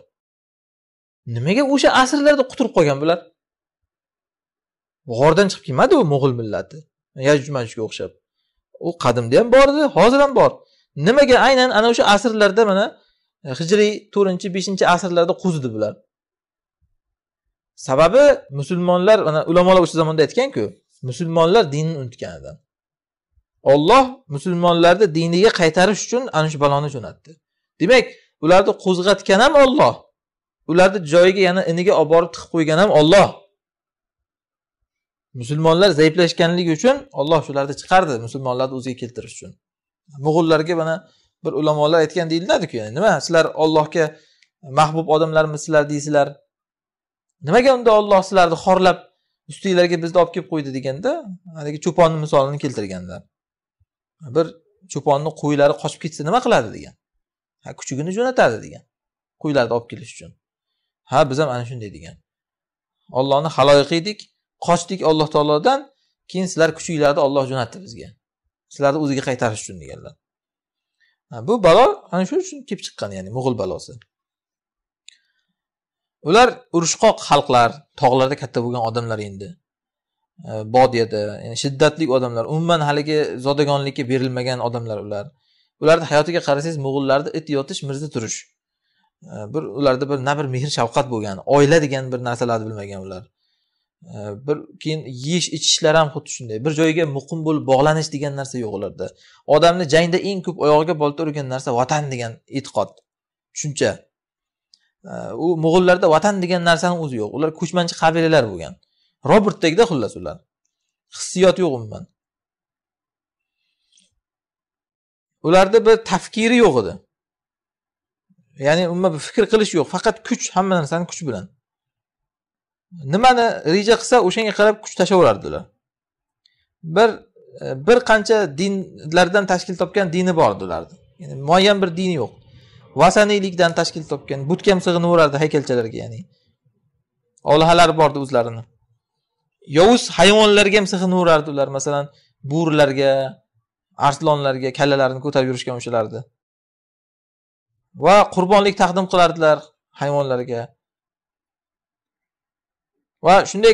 nimaga o'sha asrlarda quturib qolgan bular g'ordan chiqib kelmadi u mo'g'ul millati yajuj majujga o'xshab u qadimda ham bor edi hozir ham bor nimaga aynan ana o'sha asrlarda mana e, hijriy to'rtinchi beshinchi asrlarda quzdi bular sababi musulmonlar mana ulamolar o'sha zamonda aytganku musulmonlar dinni unutganidan Alloh musulmonlarni diniga qaytarish uchun ana shu baloni jo'natdi demak ularni qo'zg'atgan ham Alloh ularni joyiga yana iniga olib borib tiqib qo'ygan ham Alloh musulmonlar zaiflashganligi uchun Alloh shularni chiqardi musulmonlarni o'ziga keltirish uchun mo'g'ullarga mana bir ulamolar aytgan deyiladiku yani nima sizlar Allohga mahbub odamlarmisizlar deysizlar nimaga unda Alloh sizlarni xorlab ustinglarga bizni olib kelib qo'ydi deganda haligi cho'ponni misolini keltirganlar bir cho'ponni qo'ylari qochib ketsa nima qiladi degan ha kuchugini jo'natadi degan qo'ylarni olib kelish uchun ha biz ham ana shunday degan ollohni haloyiq edik qochdik alloh taolodan keyin sizlar kuchuklarni olloh jo'natdi bizga sizlarni o'ziga qaytarish uchun deganlar bu balo ana shu uchun kelib chiqqan ya'ni mo'g'ul balosi ular urushqoq xalqlar tog'larda katta bo'lgan odamlar endi Э, bodiyada ya'ni shiddatli odamlar umuman haligi zodagonlikka berilmagan odamlar ular ularni hayotiga qarasangiz mo'g'ullarda it yotish mirza turish э, bir ularda bir na bir mehr shafqat bo'lgan oila degan bir narsalarni bilmagan ular э, bir keyin yeyish ichishlari ham xuddi shunday bir joyga muqim bo'lib bog'lanish degan narsa yo'q ularda odamni jangda eng ko'p oyog'iga bolta urgan narsa vatan degan e'tiqod tushuncha u mo'g'ullarda vatan degan narsani o'zi yo'q ular ko'chmanchi qabilalar bo'lgan robertdagida xullas ular hissiyot yo'q umuman ularda bir tafkiri yo'q edi ya'ni umuman bir fikr qilish yo'q faqat kuch hamma narsani kuch bilan nimani reja qilsa o'shanga qarab kuch tashlaverardi ular bir bir qancha dinlardan tashkil topgan dini bor edi ularni ya'ni muayyan bir dini yo'q vasaniylikdan tashkil topgan butga ham sig'inaverardi haykalchalarga ya'ni olahalari bor edi o'zlarini yovuz hayvonlarga ham sehrni urardi ular masalan bo'rilarga arslonlarga kallalarini ko'tarib yurishgan o'shalarni va qurbonlik taqdim qilardilar hayvonlarga va shunday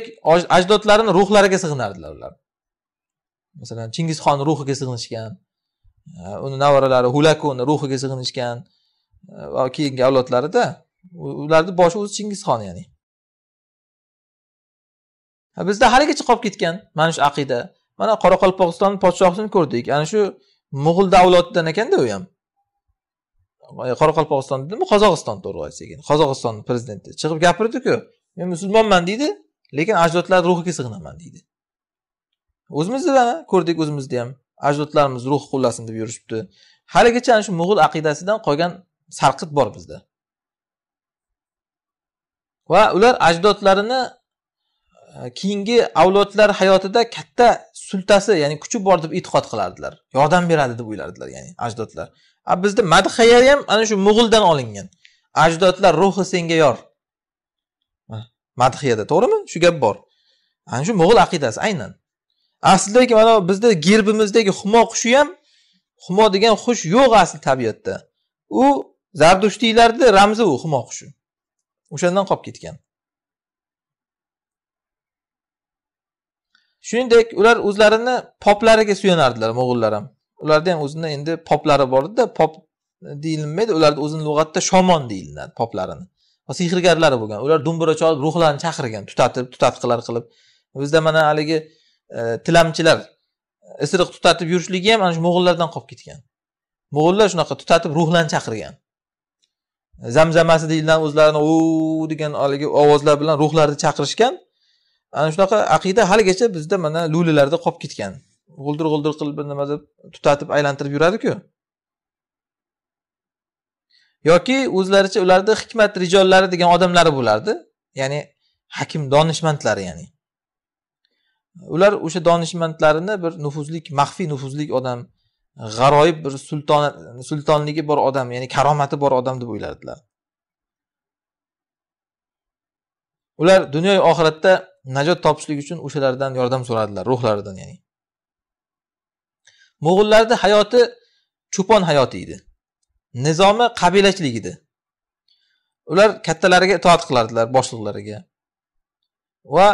ajdodlarini ruhlariga sig'inardilar ular masalan chingizxonni ruhiga sig'inishgan eh, uni nevaralari hulakuni ruhiga sig'inishgan eh, va keyingi avlodlarida ularni boshi o'zi chingizxon ya'ni bizda haligacha qolib ketgan mana shu aqida mana qoraqalpog'iston podshohini ko'rdik ana shu mo'g'ul davlatidan ekanda u ham qoraqalpog'iston dedimi qozog'iston to'g'ri sekin qozog'iston prezidenti chiqib gapirdiku men musulmonman deydi lekin ajdodlar ruhiga sig'inaman deydi o'zimizni mana ko'rdik o'zimizda ham ajdodlarimiz ruhi qo'llasin deb yurishibdi haligacha ana shu mo'g'ul aqidasidan qolgan sarqit bor bizda va ular ajdodlarini Э, keyingi avlodlar hayotida katta sultasi ya'ni kuchi bor deb e'tiqod qilardilar yordam beradi deb o'ylardilar ya'ni ajdodlar a bizda madhaya ham ana shu mo'g'uldan olingan ajdodlar ruhi senga yor madhiyada to'g'rimi shu gap bor ana shu mo'g'ul aqidasi aynan aslidagi mana bizda gerbimizdagi humo qushi ham humo degan qush yo'q asli tabiatda u zardushtiylarni ramzi u humo qushi o'shandan qolib ketgan shuningdek ular o'zlarini poplariga suyanardilar mo'g'ullar ham ularni ham o'zini endi poplari bor edida pop deyilmaydi ularni o'zini lug'atda shomon deyilinadi poplarini sehrgarlari bo'lgan ular dumbura cholib ruhlarni chaqirgan tutatib tutatqilar qilib bizda mana haligi e, tilamchilar isiriq tutatib yurishligi ham ana shu mo'g'ullardan qolib ketgan mo'g'ullar shunaqa tutatib ruhlarni chaqirgan zamzamasi deyiladi o'zlarini u degan haligi ovozlar bilan ruhlarni chaqirishgan ana shunaqa aqida haligacha bizda mana lo'lilarda qolib ketgan g'uldir g'uldir qilib nima deb tutatib aylantirib yuradiku yoki o'zlaricha ularni hikmat rijollari degan odamlari bo'lardi ya'ni hakim donishmandlari ya'ni ular o'sha donishmandlarini bir nufuzlik maxfiy nufuzlik odam g'aroyib bir sulton sultonligi bor odam ya'ni karomati bor odam deb o'ylardilar ular dunyo oxiratda najot topishlik uchun o'shalardan yordam so'radilar ruhlaridan ya'ni mo'g'ullarni hayoti cho'pon hayoti edi nizomi qabilachilik edi ular kattalariga itoat qilardilar boshliqlariga va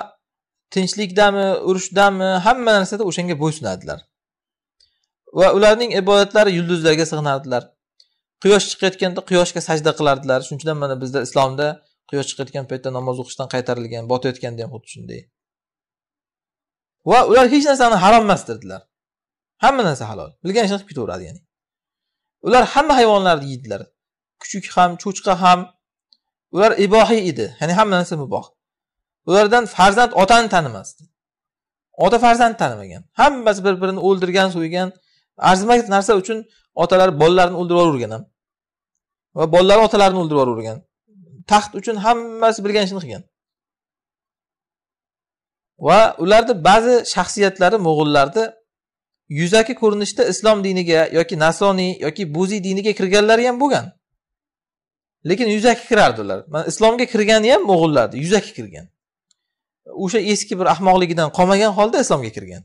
tinchlikdami urushdami hamma narsada o'shanga bo'ysunadilar va ularning ibodatlari yulduzlarga sig'inardilar quyosh chiqayotganda quyoshga sajda qilardilar shuning uchun mana bizda islomda quyosh chiqayotgan paytda namoz o'qishdan qaytarilgan botayotganda ham xuddi shunday va ular hech narsani harom emas dedilar hamma narsa halol bilgan ishni qilib ketaveradi ya'ni ular hamma hayvonlarni yeydilar kuchuk ham cho'chqa ham ular ibohiy edi ya'ni hamma narsa muboh ulardan farzand otani tanimasdi ota farzand tanimagan hammasi bir birini o'ldirgan so'ygan arzimas narsa uchun otalar bolalarini o'ldirib yuborgan ham va bolalar otalarini o'ldirib yuborgan taxt uchun hammasi bilgan ishini qilgan va ularni ba'zi shaxsiyatlari mo'g'ullarni yuzaki ko'rinishda islom diniga yoki nasoniy yoki buziy diniga kirganlari ham bo'lgan lekin yuzaki kirardi ular mana islomga kirgani ham mo'g'ullarni yuzaki kirgan o'sha eski bir ahmoqligidan qolmagan holda islomga kirgan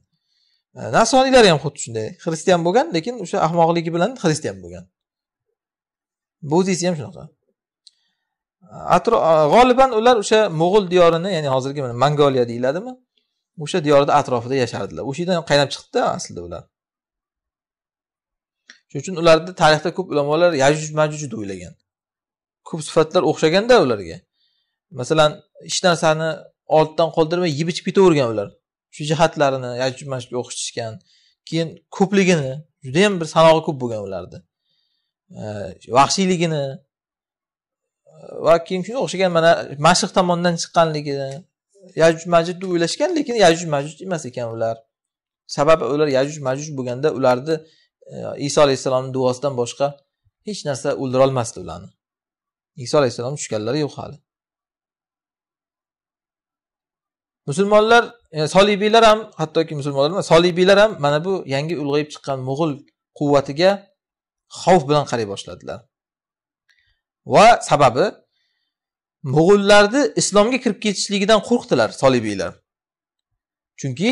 nasoniylar ham xuddi shunday xristian bo'lgan lekin o'sha ahmoqligi bilan xristian bo'lgan buziysi ham shunaqa g'oliban ular o'sha mo'g'ul diyorini ya'ni hozirgi mana mangoliya deyiladimi o'sha diyorni atrofida yashardilar o'sha yerdan qaynab chiqdida aslida ular shuning uchun ularni tarixda ko'p ulamolar yajuj majuj deb o'ylagan ko'p sifatlar o'xshaganda ularga masalan hech narsani oldidan qoldirmay yeb ichib ketavergan ular shu jihatlarini yajuj majujga o'xshatishgan keyin ko'pligini judayam bir sanog'i ko'p bo'lgan ularni vahshiyligini va keyin shunga o'xshagan mana mashiq tomondan chiqqanligini yajuj deb o'ylashgan lekin yajuj majuj emas ekan ular sababi ular yajuj majuj bo'lganda ularni e, iso alayhissalomni duosidan boshqa hech narsa o'ldirolmasdi ularni iso alayhissalom tushganlari yo'q hali musulmonlar e, solibiylar ham hattoki musulmonlar emas solibiylar ham mana bu yangi ulg'ayib chiqqan mo'g'ul quvvatiga xavf bilan qaray boshladilar va sababi mo'g'ullarni islomga kirib ketishligidan qo'rqdilar solibiylar chunki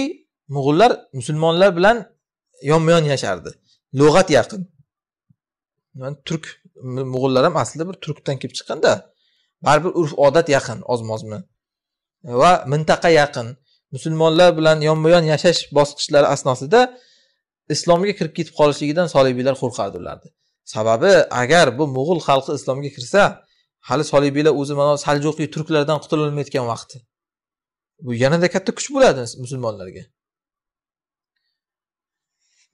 mo'g'ullar musulmonlar bilan yonma yon yashardi lug'at yaqin turk mo'g'ullar ham aslida bir turkdan kelib chiqqanda baribir urf odat yaqin ozma ozmi va mintaqa yaqin musulmonlar bilan yonma yon yashash bosqichlari asnosida islomga kirib ketib qolishligidan solibiylar qo'rqardi ularni sababi agar bu mo'g'ul xalqi islomga kirsa hali solibiylar o'zi mana saljuqiy turklardan qutulolmayotgan vaqti bu yanada katta kuch bo'ladi musulmonlarga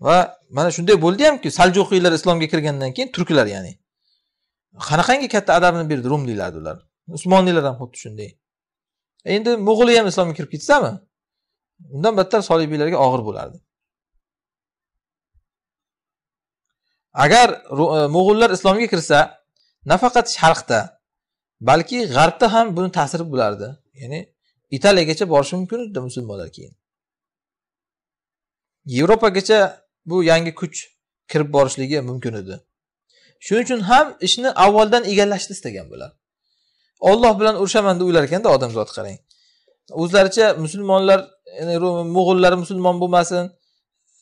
va mana shunday bo'ldi hamki saljuqiylar islomga kirgandan keyin turklar ya'ni qanaqangi katta adabni berdi rumliklarni ular usmonlilar ham xuddi shunday endi mo'g'uliy ham islomga kirib ketsami undan battar solibiylarga og'ir bo'lardi agar e, mo'g'ullar islomga kirsa nafaqat sharqda balki g'arbda ham buni ta'siri bo'lardi ya'ni italiyagacha borishi mumkin edi musulmonlar keyin yevropagacha bu yangi kuch kirib borishligi mumkin edi shuning uchun ham ishni avvaldan egallashni istagan bular olloh bilan urushaman deb o'ylar ekanda odamzod qarang o'zlaricha musulmonlar mo'g'ullar musulmon bo'lmasin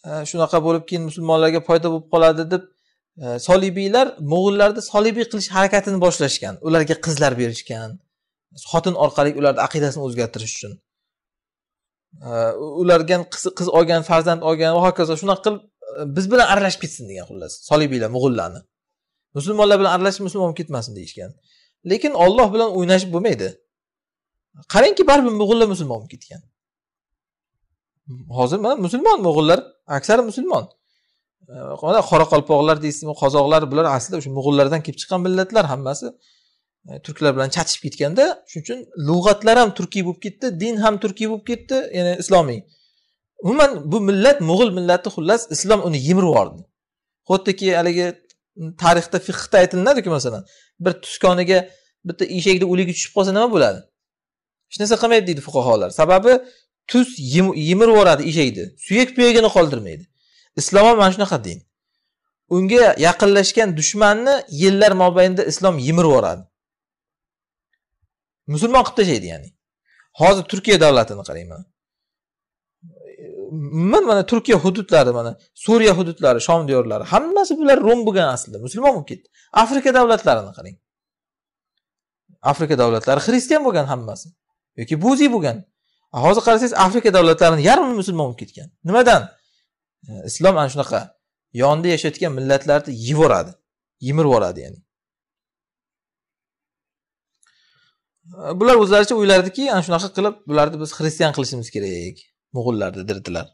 e, shunaqa bo'lib keyin musulmonlarga foyda bo'lib qoladi deb solibiylar mo'g'ullarni solibiy qilish harakatini boshlashgan ularga qizlar berishgan xotin orqali ularni aqidasini o'zgartirish uchun ularga qiz olgan farzand olgan va hokazo shunaqa qilib e, biz bilan aralashib ketsin degan xullas solibiylar mo'g'ullarni musulmonlar bilan aralashib musulmon bo'lib ketmasin deyishgan lekin olloh bilan o'ynashib bo'lmaydi qarangki baribir mo'g'ullar musulmon bo'lib ketgan hozir mana musulmon mo'g'ullar aksari musulmon mana qoraqalpoqlar deysizmi qozoqlar bular aslida o'sha mo'g'ullardan kelib chiqqan millatlar hammasi e, turklar bilan chatishib ketganda shuning uchun lug'atlar ham turkiy bo'lib ketdi din ham turkiy bo'lib ketdi ya'ni islomiy umuman bu millat mo'g'ul millati xullas islom uni yemirib yubordi xuddiki haligi tarixda fiqda aytilinadiku masalan bir tuskoniga bitta eshakni o'ligi tushib qolsa nima bo'ladi hech narsa qilmaydi deydi fuqarolar sababi tuz yemirib yuboradi eshakni suyak puyagini qoldirmaydi islom ham mana shunaqa din unga yaqinlashgan dushmanni yillar mobaynida islom yemirib yuboradi musulmon qilib tashlaydi ya'ni hozir turkiya davlatini qarang mana umuman mana turkiya hududlari mana suriya hududlari shom diyorlari hammasi bular rom bo'lgan aslida musulmon bo'lib ketdi afrika davlatlarini qarang afrika davlatlari xristian bo'lgan hammasi yoki buziy bo'lgan hozir qarasangiz afrika davlatlarini yarmi musulmon bo'lib ketgan nimadan islom ana shunaqa yonida yashayotgan millatlarni yevoradi yemirib yuboradi ya'ni bular o'zlaricha o'ylardiki ana shunaqa qilib bularni biz xristian qilishimiz kerak mo'g'ullarni dirdilar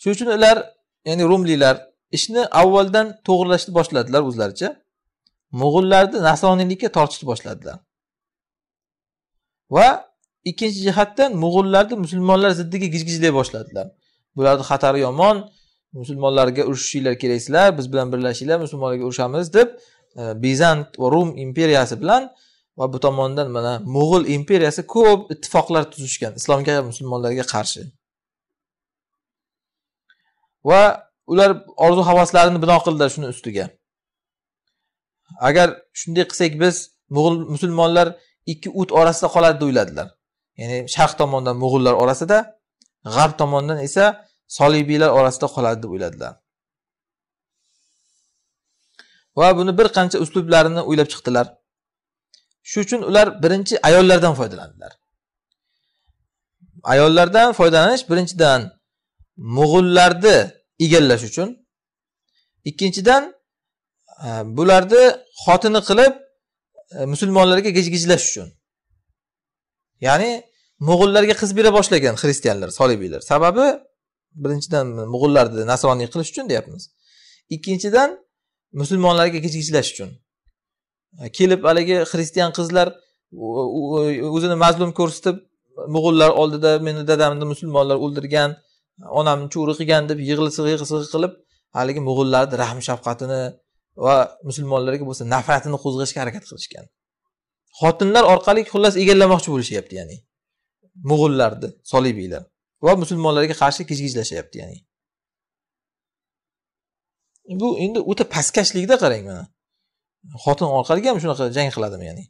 shuning uchun ular ya'ni rumliklar ishni avvaldan to'g'irlashni boshladilar o'zlaricha mo'g'ullarni nasroniylikka tortishni boshladilar va ikkinchi jihatdan mo'g'ullarni musulmonlar ziddiga gijgijlay boshladilar bularni xatari yomon musulmonlarga urushishinglar keraksizlar biz bilan birlashinglar musulmonlarga urushamiz deb e, bizant va rum imperiyasi bilan va bu tomondan mana mo'g'ul imperiyasi ko'p ittifoqlar tuzishgan islomga musulmonlarga qarshi va ular orzu havaslarini bino qildilar shuni ustiga agar shunday qilsak biz mo'g'ul musulmonlar ikki o't orasida qoladi deb o'yladilar ya'ni sharq tomondan mo'g'ullar orasida g'arb tomondan esa solibiylar orasida qoladi deb o'yladilar va buni bir qancha uslublarini o'ylab chiqdilar shu uchun ular birinchi ayollardan foydalandilar ayollardan foydalanish birinchidan mo'g'ullarni egallash uchun ikkinchidan e, bularni xotini qilib e, musulmonlarga gijgijlash uchun ya'ni mo'g'ullarga qiz bera boshlagan xristianlar solibiylar sababi birinchidan mo'g'ullarni nasroniy qilish uchun deyapmiz ikkinchidan musulmonlarga kechikichlash uchun e, kelib haligi xristian qizlar o'zini mazlum ko'rsatib mo'g'ullar oldida meni dadamni musulmonlar o'ldirgan onamni cho'ri qilgan deb yig'lisi yig'isi qilib haligi mo'g'ullarni rahm shafqatini va musulmonlarga bo'lsa nafratini qo'zg'ashga harakat qilishgan xotinlar orqali xullas egallamoqchi bo'lishyapti ya'ni mo'g'ullarni solibiylar va musulmonlarga qarshi gijgijlashyapti ya'ni bu endi o'ta pastkashlikda qarang mana xotin orqali ham shunaqa jang qiladimi ya'ni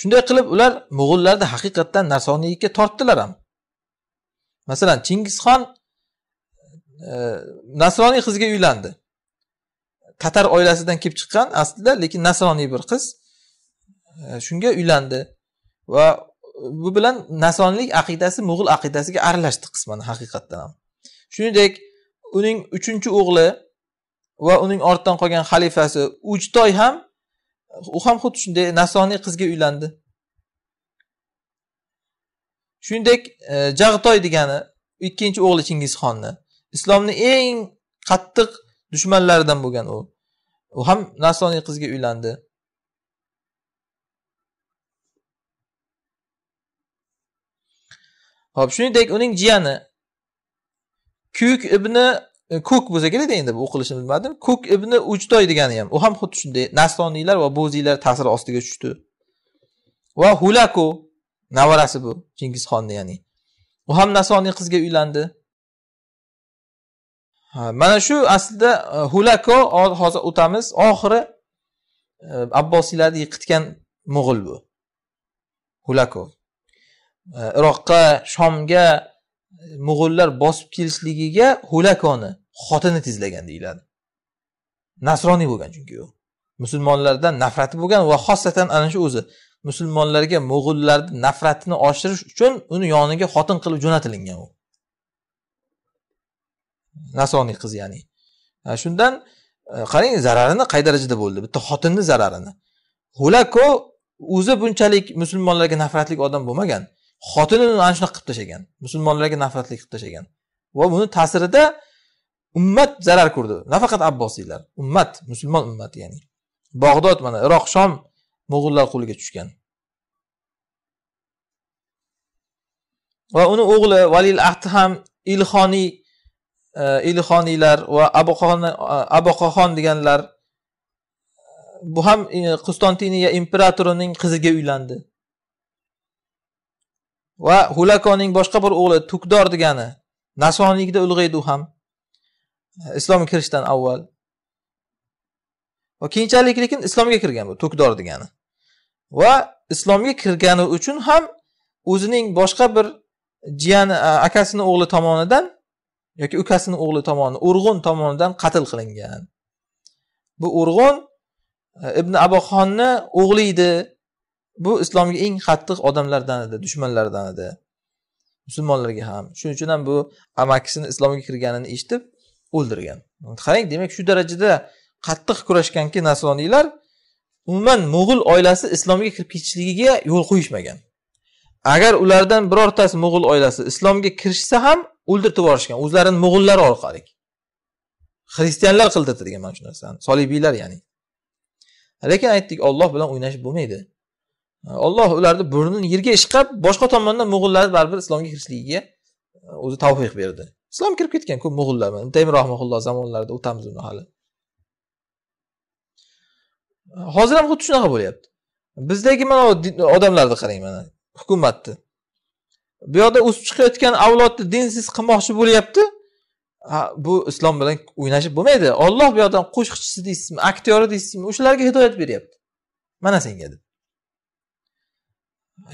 shunday qilib ular mo'g'ullarni haqiqatdan nasoniylikka tortdilar ham masalan chingizxon e, nasroniy qizga uylandi tatar oilasidan kelib chiqqan aslida lekin nasroniy bir qiz shunga uylandi va e, bu bilan nasonlik aqidasi mo'g'ul aqidasiga aralashdi qisman haqiqatdan ham shuningdek uning uchinchi o'g'li va uning ortidan qolgan xalifasi uchtoy ham u ham xuddi shunday nasoniy qizga uylandi shuningdek e, jag'toy degani ikkinchi o'g'li chingizxonni islomni eng qattiq dushmanlaridan bo'lgan u u ham nasoniy qizga uylandi Xo'p, shuningdek uning jiyani Kuk ibni e, Kuk bo'lsa kerak endi bu o'qilishini bilmadim. Kuk ibni uchtoy degani ham. U ham xuddi shunday nasroniylar va boziylar ta'siri ostiga tushdi. Va Hulaku nevarasi bu Chingizxonni ya'ni. U ham nasoniy qizga uylandi. mana shu aslida e, Hulako hozir o'tamiz. Oxiri e, abbosiylarni yiqitgan mo'g'ul bu hulako E, iroqqa shomga e, mo'g'ullar bosib kelishligiga hulakoni xotini tizlagan deyiladi nasroniy bo'lgan chunki u musulmonlardan nafrati bo'lgan va xosatan ana shu o'zi musulmonlarga mo'g'ullarni nafratini oshirish uchun uni yoniga xotin qilib jo'natilingan u nasroniy qiz ya'ni e, shundan qarang zararini qay darajada bo'ldi bitta xotinni zararini hulako o'zi bunchalik musulmonlarga nafratlik odam bo'lmagan xotinini ana shunaqa qilib tashlagan musulmonlarga nafratlik qilib tashlagan va buni ta'sirida ummat zarar ko'rdi nafaqat abbosiylar ummat musulmon ummati ya'ni bog'dod mana iroq shom mo'g'ullar qo'liga tushgan va uni o'g'li valil ahdi ham ilhoniy e, ilhoniylar va aboqoxon e, deganlar e, bu ham qustantiniya imperatorining qiziga uylandi va hulakoning boshqa bir o'g'li tukdor degani nasoniylikda ulg'aydi u ham islomga kirishdan avval va keyinchalik lekin islomga kirgan bu tukdor degani va islomga kirgani uchun ham o'zining boshqa bir jiyani akasini o'g'li tomonidan yoki ukasini o'g'li tomonidan urg'un tomonidan qatl qilingan bu urg'un e, ibn aboxonni o'g'li edi bu islomga eng qattiq odamlardan edi dushmanlardan edi musulmonlarga ham shuning uchun ham bu amakisini islomga kirganini eshitib o'ldirgan qarang demak shu darajada qattiq kurashganki nasroniylar umuman mo'g'ul oilasi islomga kirib ketishligiga yo'l qo'yishmagan agar ulardan birortasi mo'g'ul oilasi islomga kirishsa ham o'ldirtib yuborishgan o'zlarini mo'g'ullari orqali xristianlar qildirtirgan mana shu narsani solibiylar ya'ni lekin aytdik olloh bilan o'ynashib bo'lmaydi alloh ularni burnini yerga ishqab boshqa tomondan mo'g'ullarni baribir islomga kirishligiga e, o'zi tavfiq berdi islom kirib ketgan ko'p mo'g'ullar mana taymi rahmaulloh zamonlarida o'tamiz uni hali hozir ham xuddi shunaqa bo'lyapti bizdagi mana odamlarni qarang mana hukumatni bu yoqda o'sib chiqayotgan avlodni dinsiz qilmoqchi bo'lyapti bu islom bilan o'ynashib bo'lmaydi olloh bu yoqdan qo'shiqchisi deysizmi aktyori deysizmi o'shalarga hidoyat beryapti mana senga deb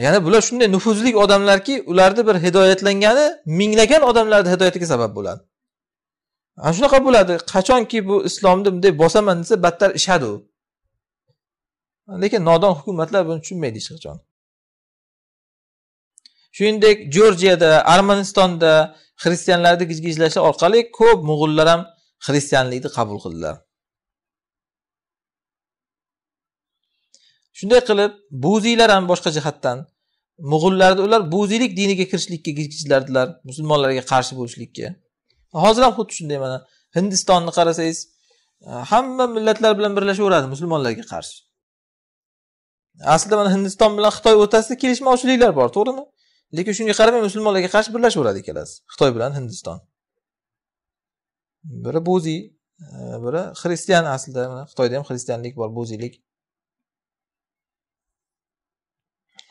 ya'ni bular shunday nufuzli odamlarki ularni bir hidoyatlangani minglagan odamlarni hidoyatiga sabab bo'ladi ana shunaqa bo'ladi qachonki bu islomni bunday bosaman desa battar ishadi u lekin nodon hukumatlar buni tushunmaydi hech qachon shuningdek jorjiyada armanistonda xristianlarni gijgijlashi orqali ko'p mo'g'ullar ham xristianlikni qabul qildilar shunday qilib buziylar ham boshqa jihatdan mo'g'ullarda ular buziylik diniga kirishlikka kirgizlardilar musulmonlarga qarshi bo'lishlikka hozir ham xuddi shunday mana hindistonni qarasangiz hamma millatlar bilan birlashaveradi musulmonlarga qarshi aslida mana hindiston bilan xitoy o'rtasida kelishmovchiliklar bor to'g'rimi lekin shunga qaramay musulmonlarga qarshi birlashaveradi ikkalasi xitoy bilan hindiston biri buziy biri xristian aslida xitoyda ham xristianlik bor buziylik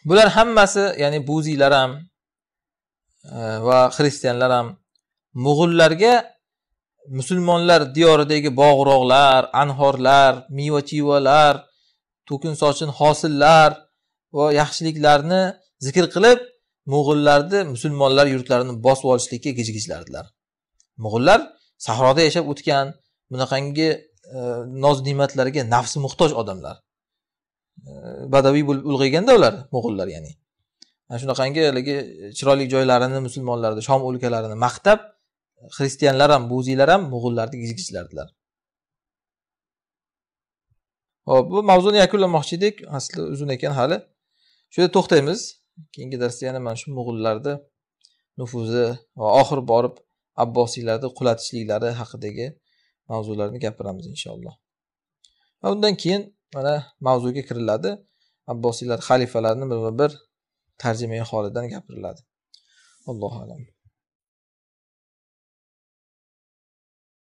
bular hammasi ya'ni buziylar ham e, va xristianlar ham mo'g'ullarga musulmonlar diyoridagi bog'roqlar anhorlar meva chevalar to'kin sochin hosillar va yaxshiliklarni zikr qilib mo'g'ullarni musulmonlar yurtlarini bosib olishlikka gijgijlardilar mo'g'ullar sahroda yashab o'tgan bunaqangi e, noz ne'matlarga nafsi muhtoj odamlar badaviy bo'lib ulg'ayganda ular mo'g'ullar ya'ni mana shunaqangi haligi chiroyli joylarini musulmonlarni shom o'lkalarini maqtab xristianlar ham buziylar ham mo'g'ullarni ezgichlardilar ho'p bu mavzuni yakunlamoqchi edik asli uzun ekan hali shu yerda to'xtaymiz keyingi darsda yana mana shu mo'g'ullarni nufuzi va oxir borib abbosiylarni qulatishliklari haqidagi mavzularni gapiramiz inshaalloh va undan keyin mana mavzuga kiriladi abbosiylar xalifalarni birma bir tarjimai holidan gapiriladi allohu alam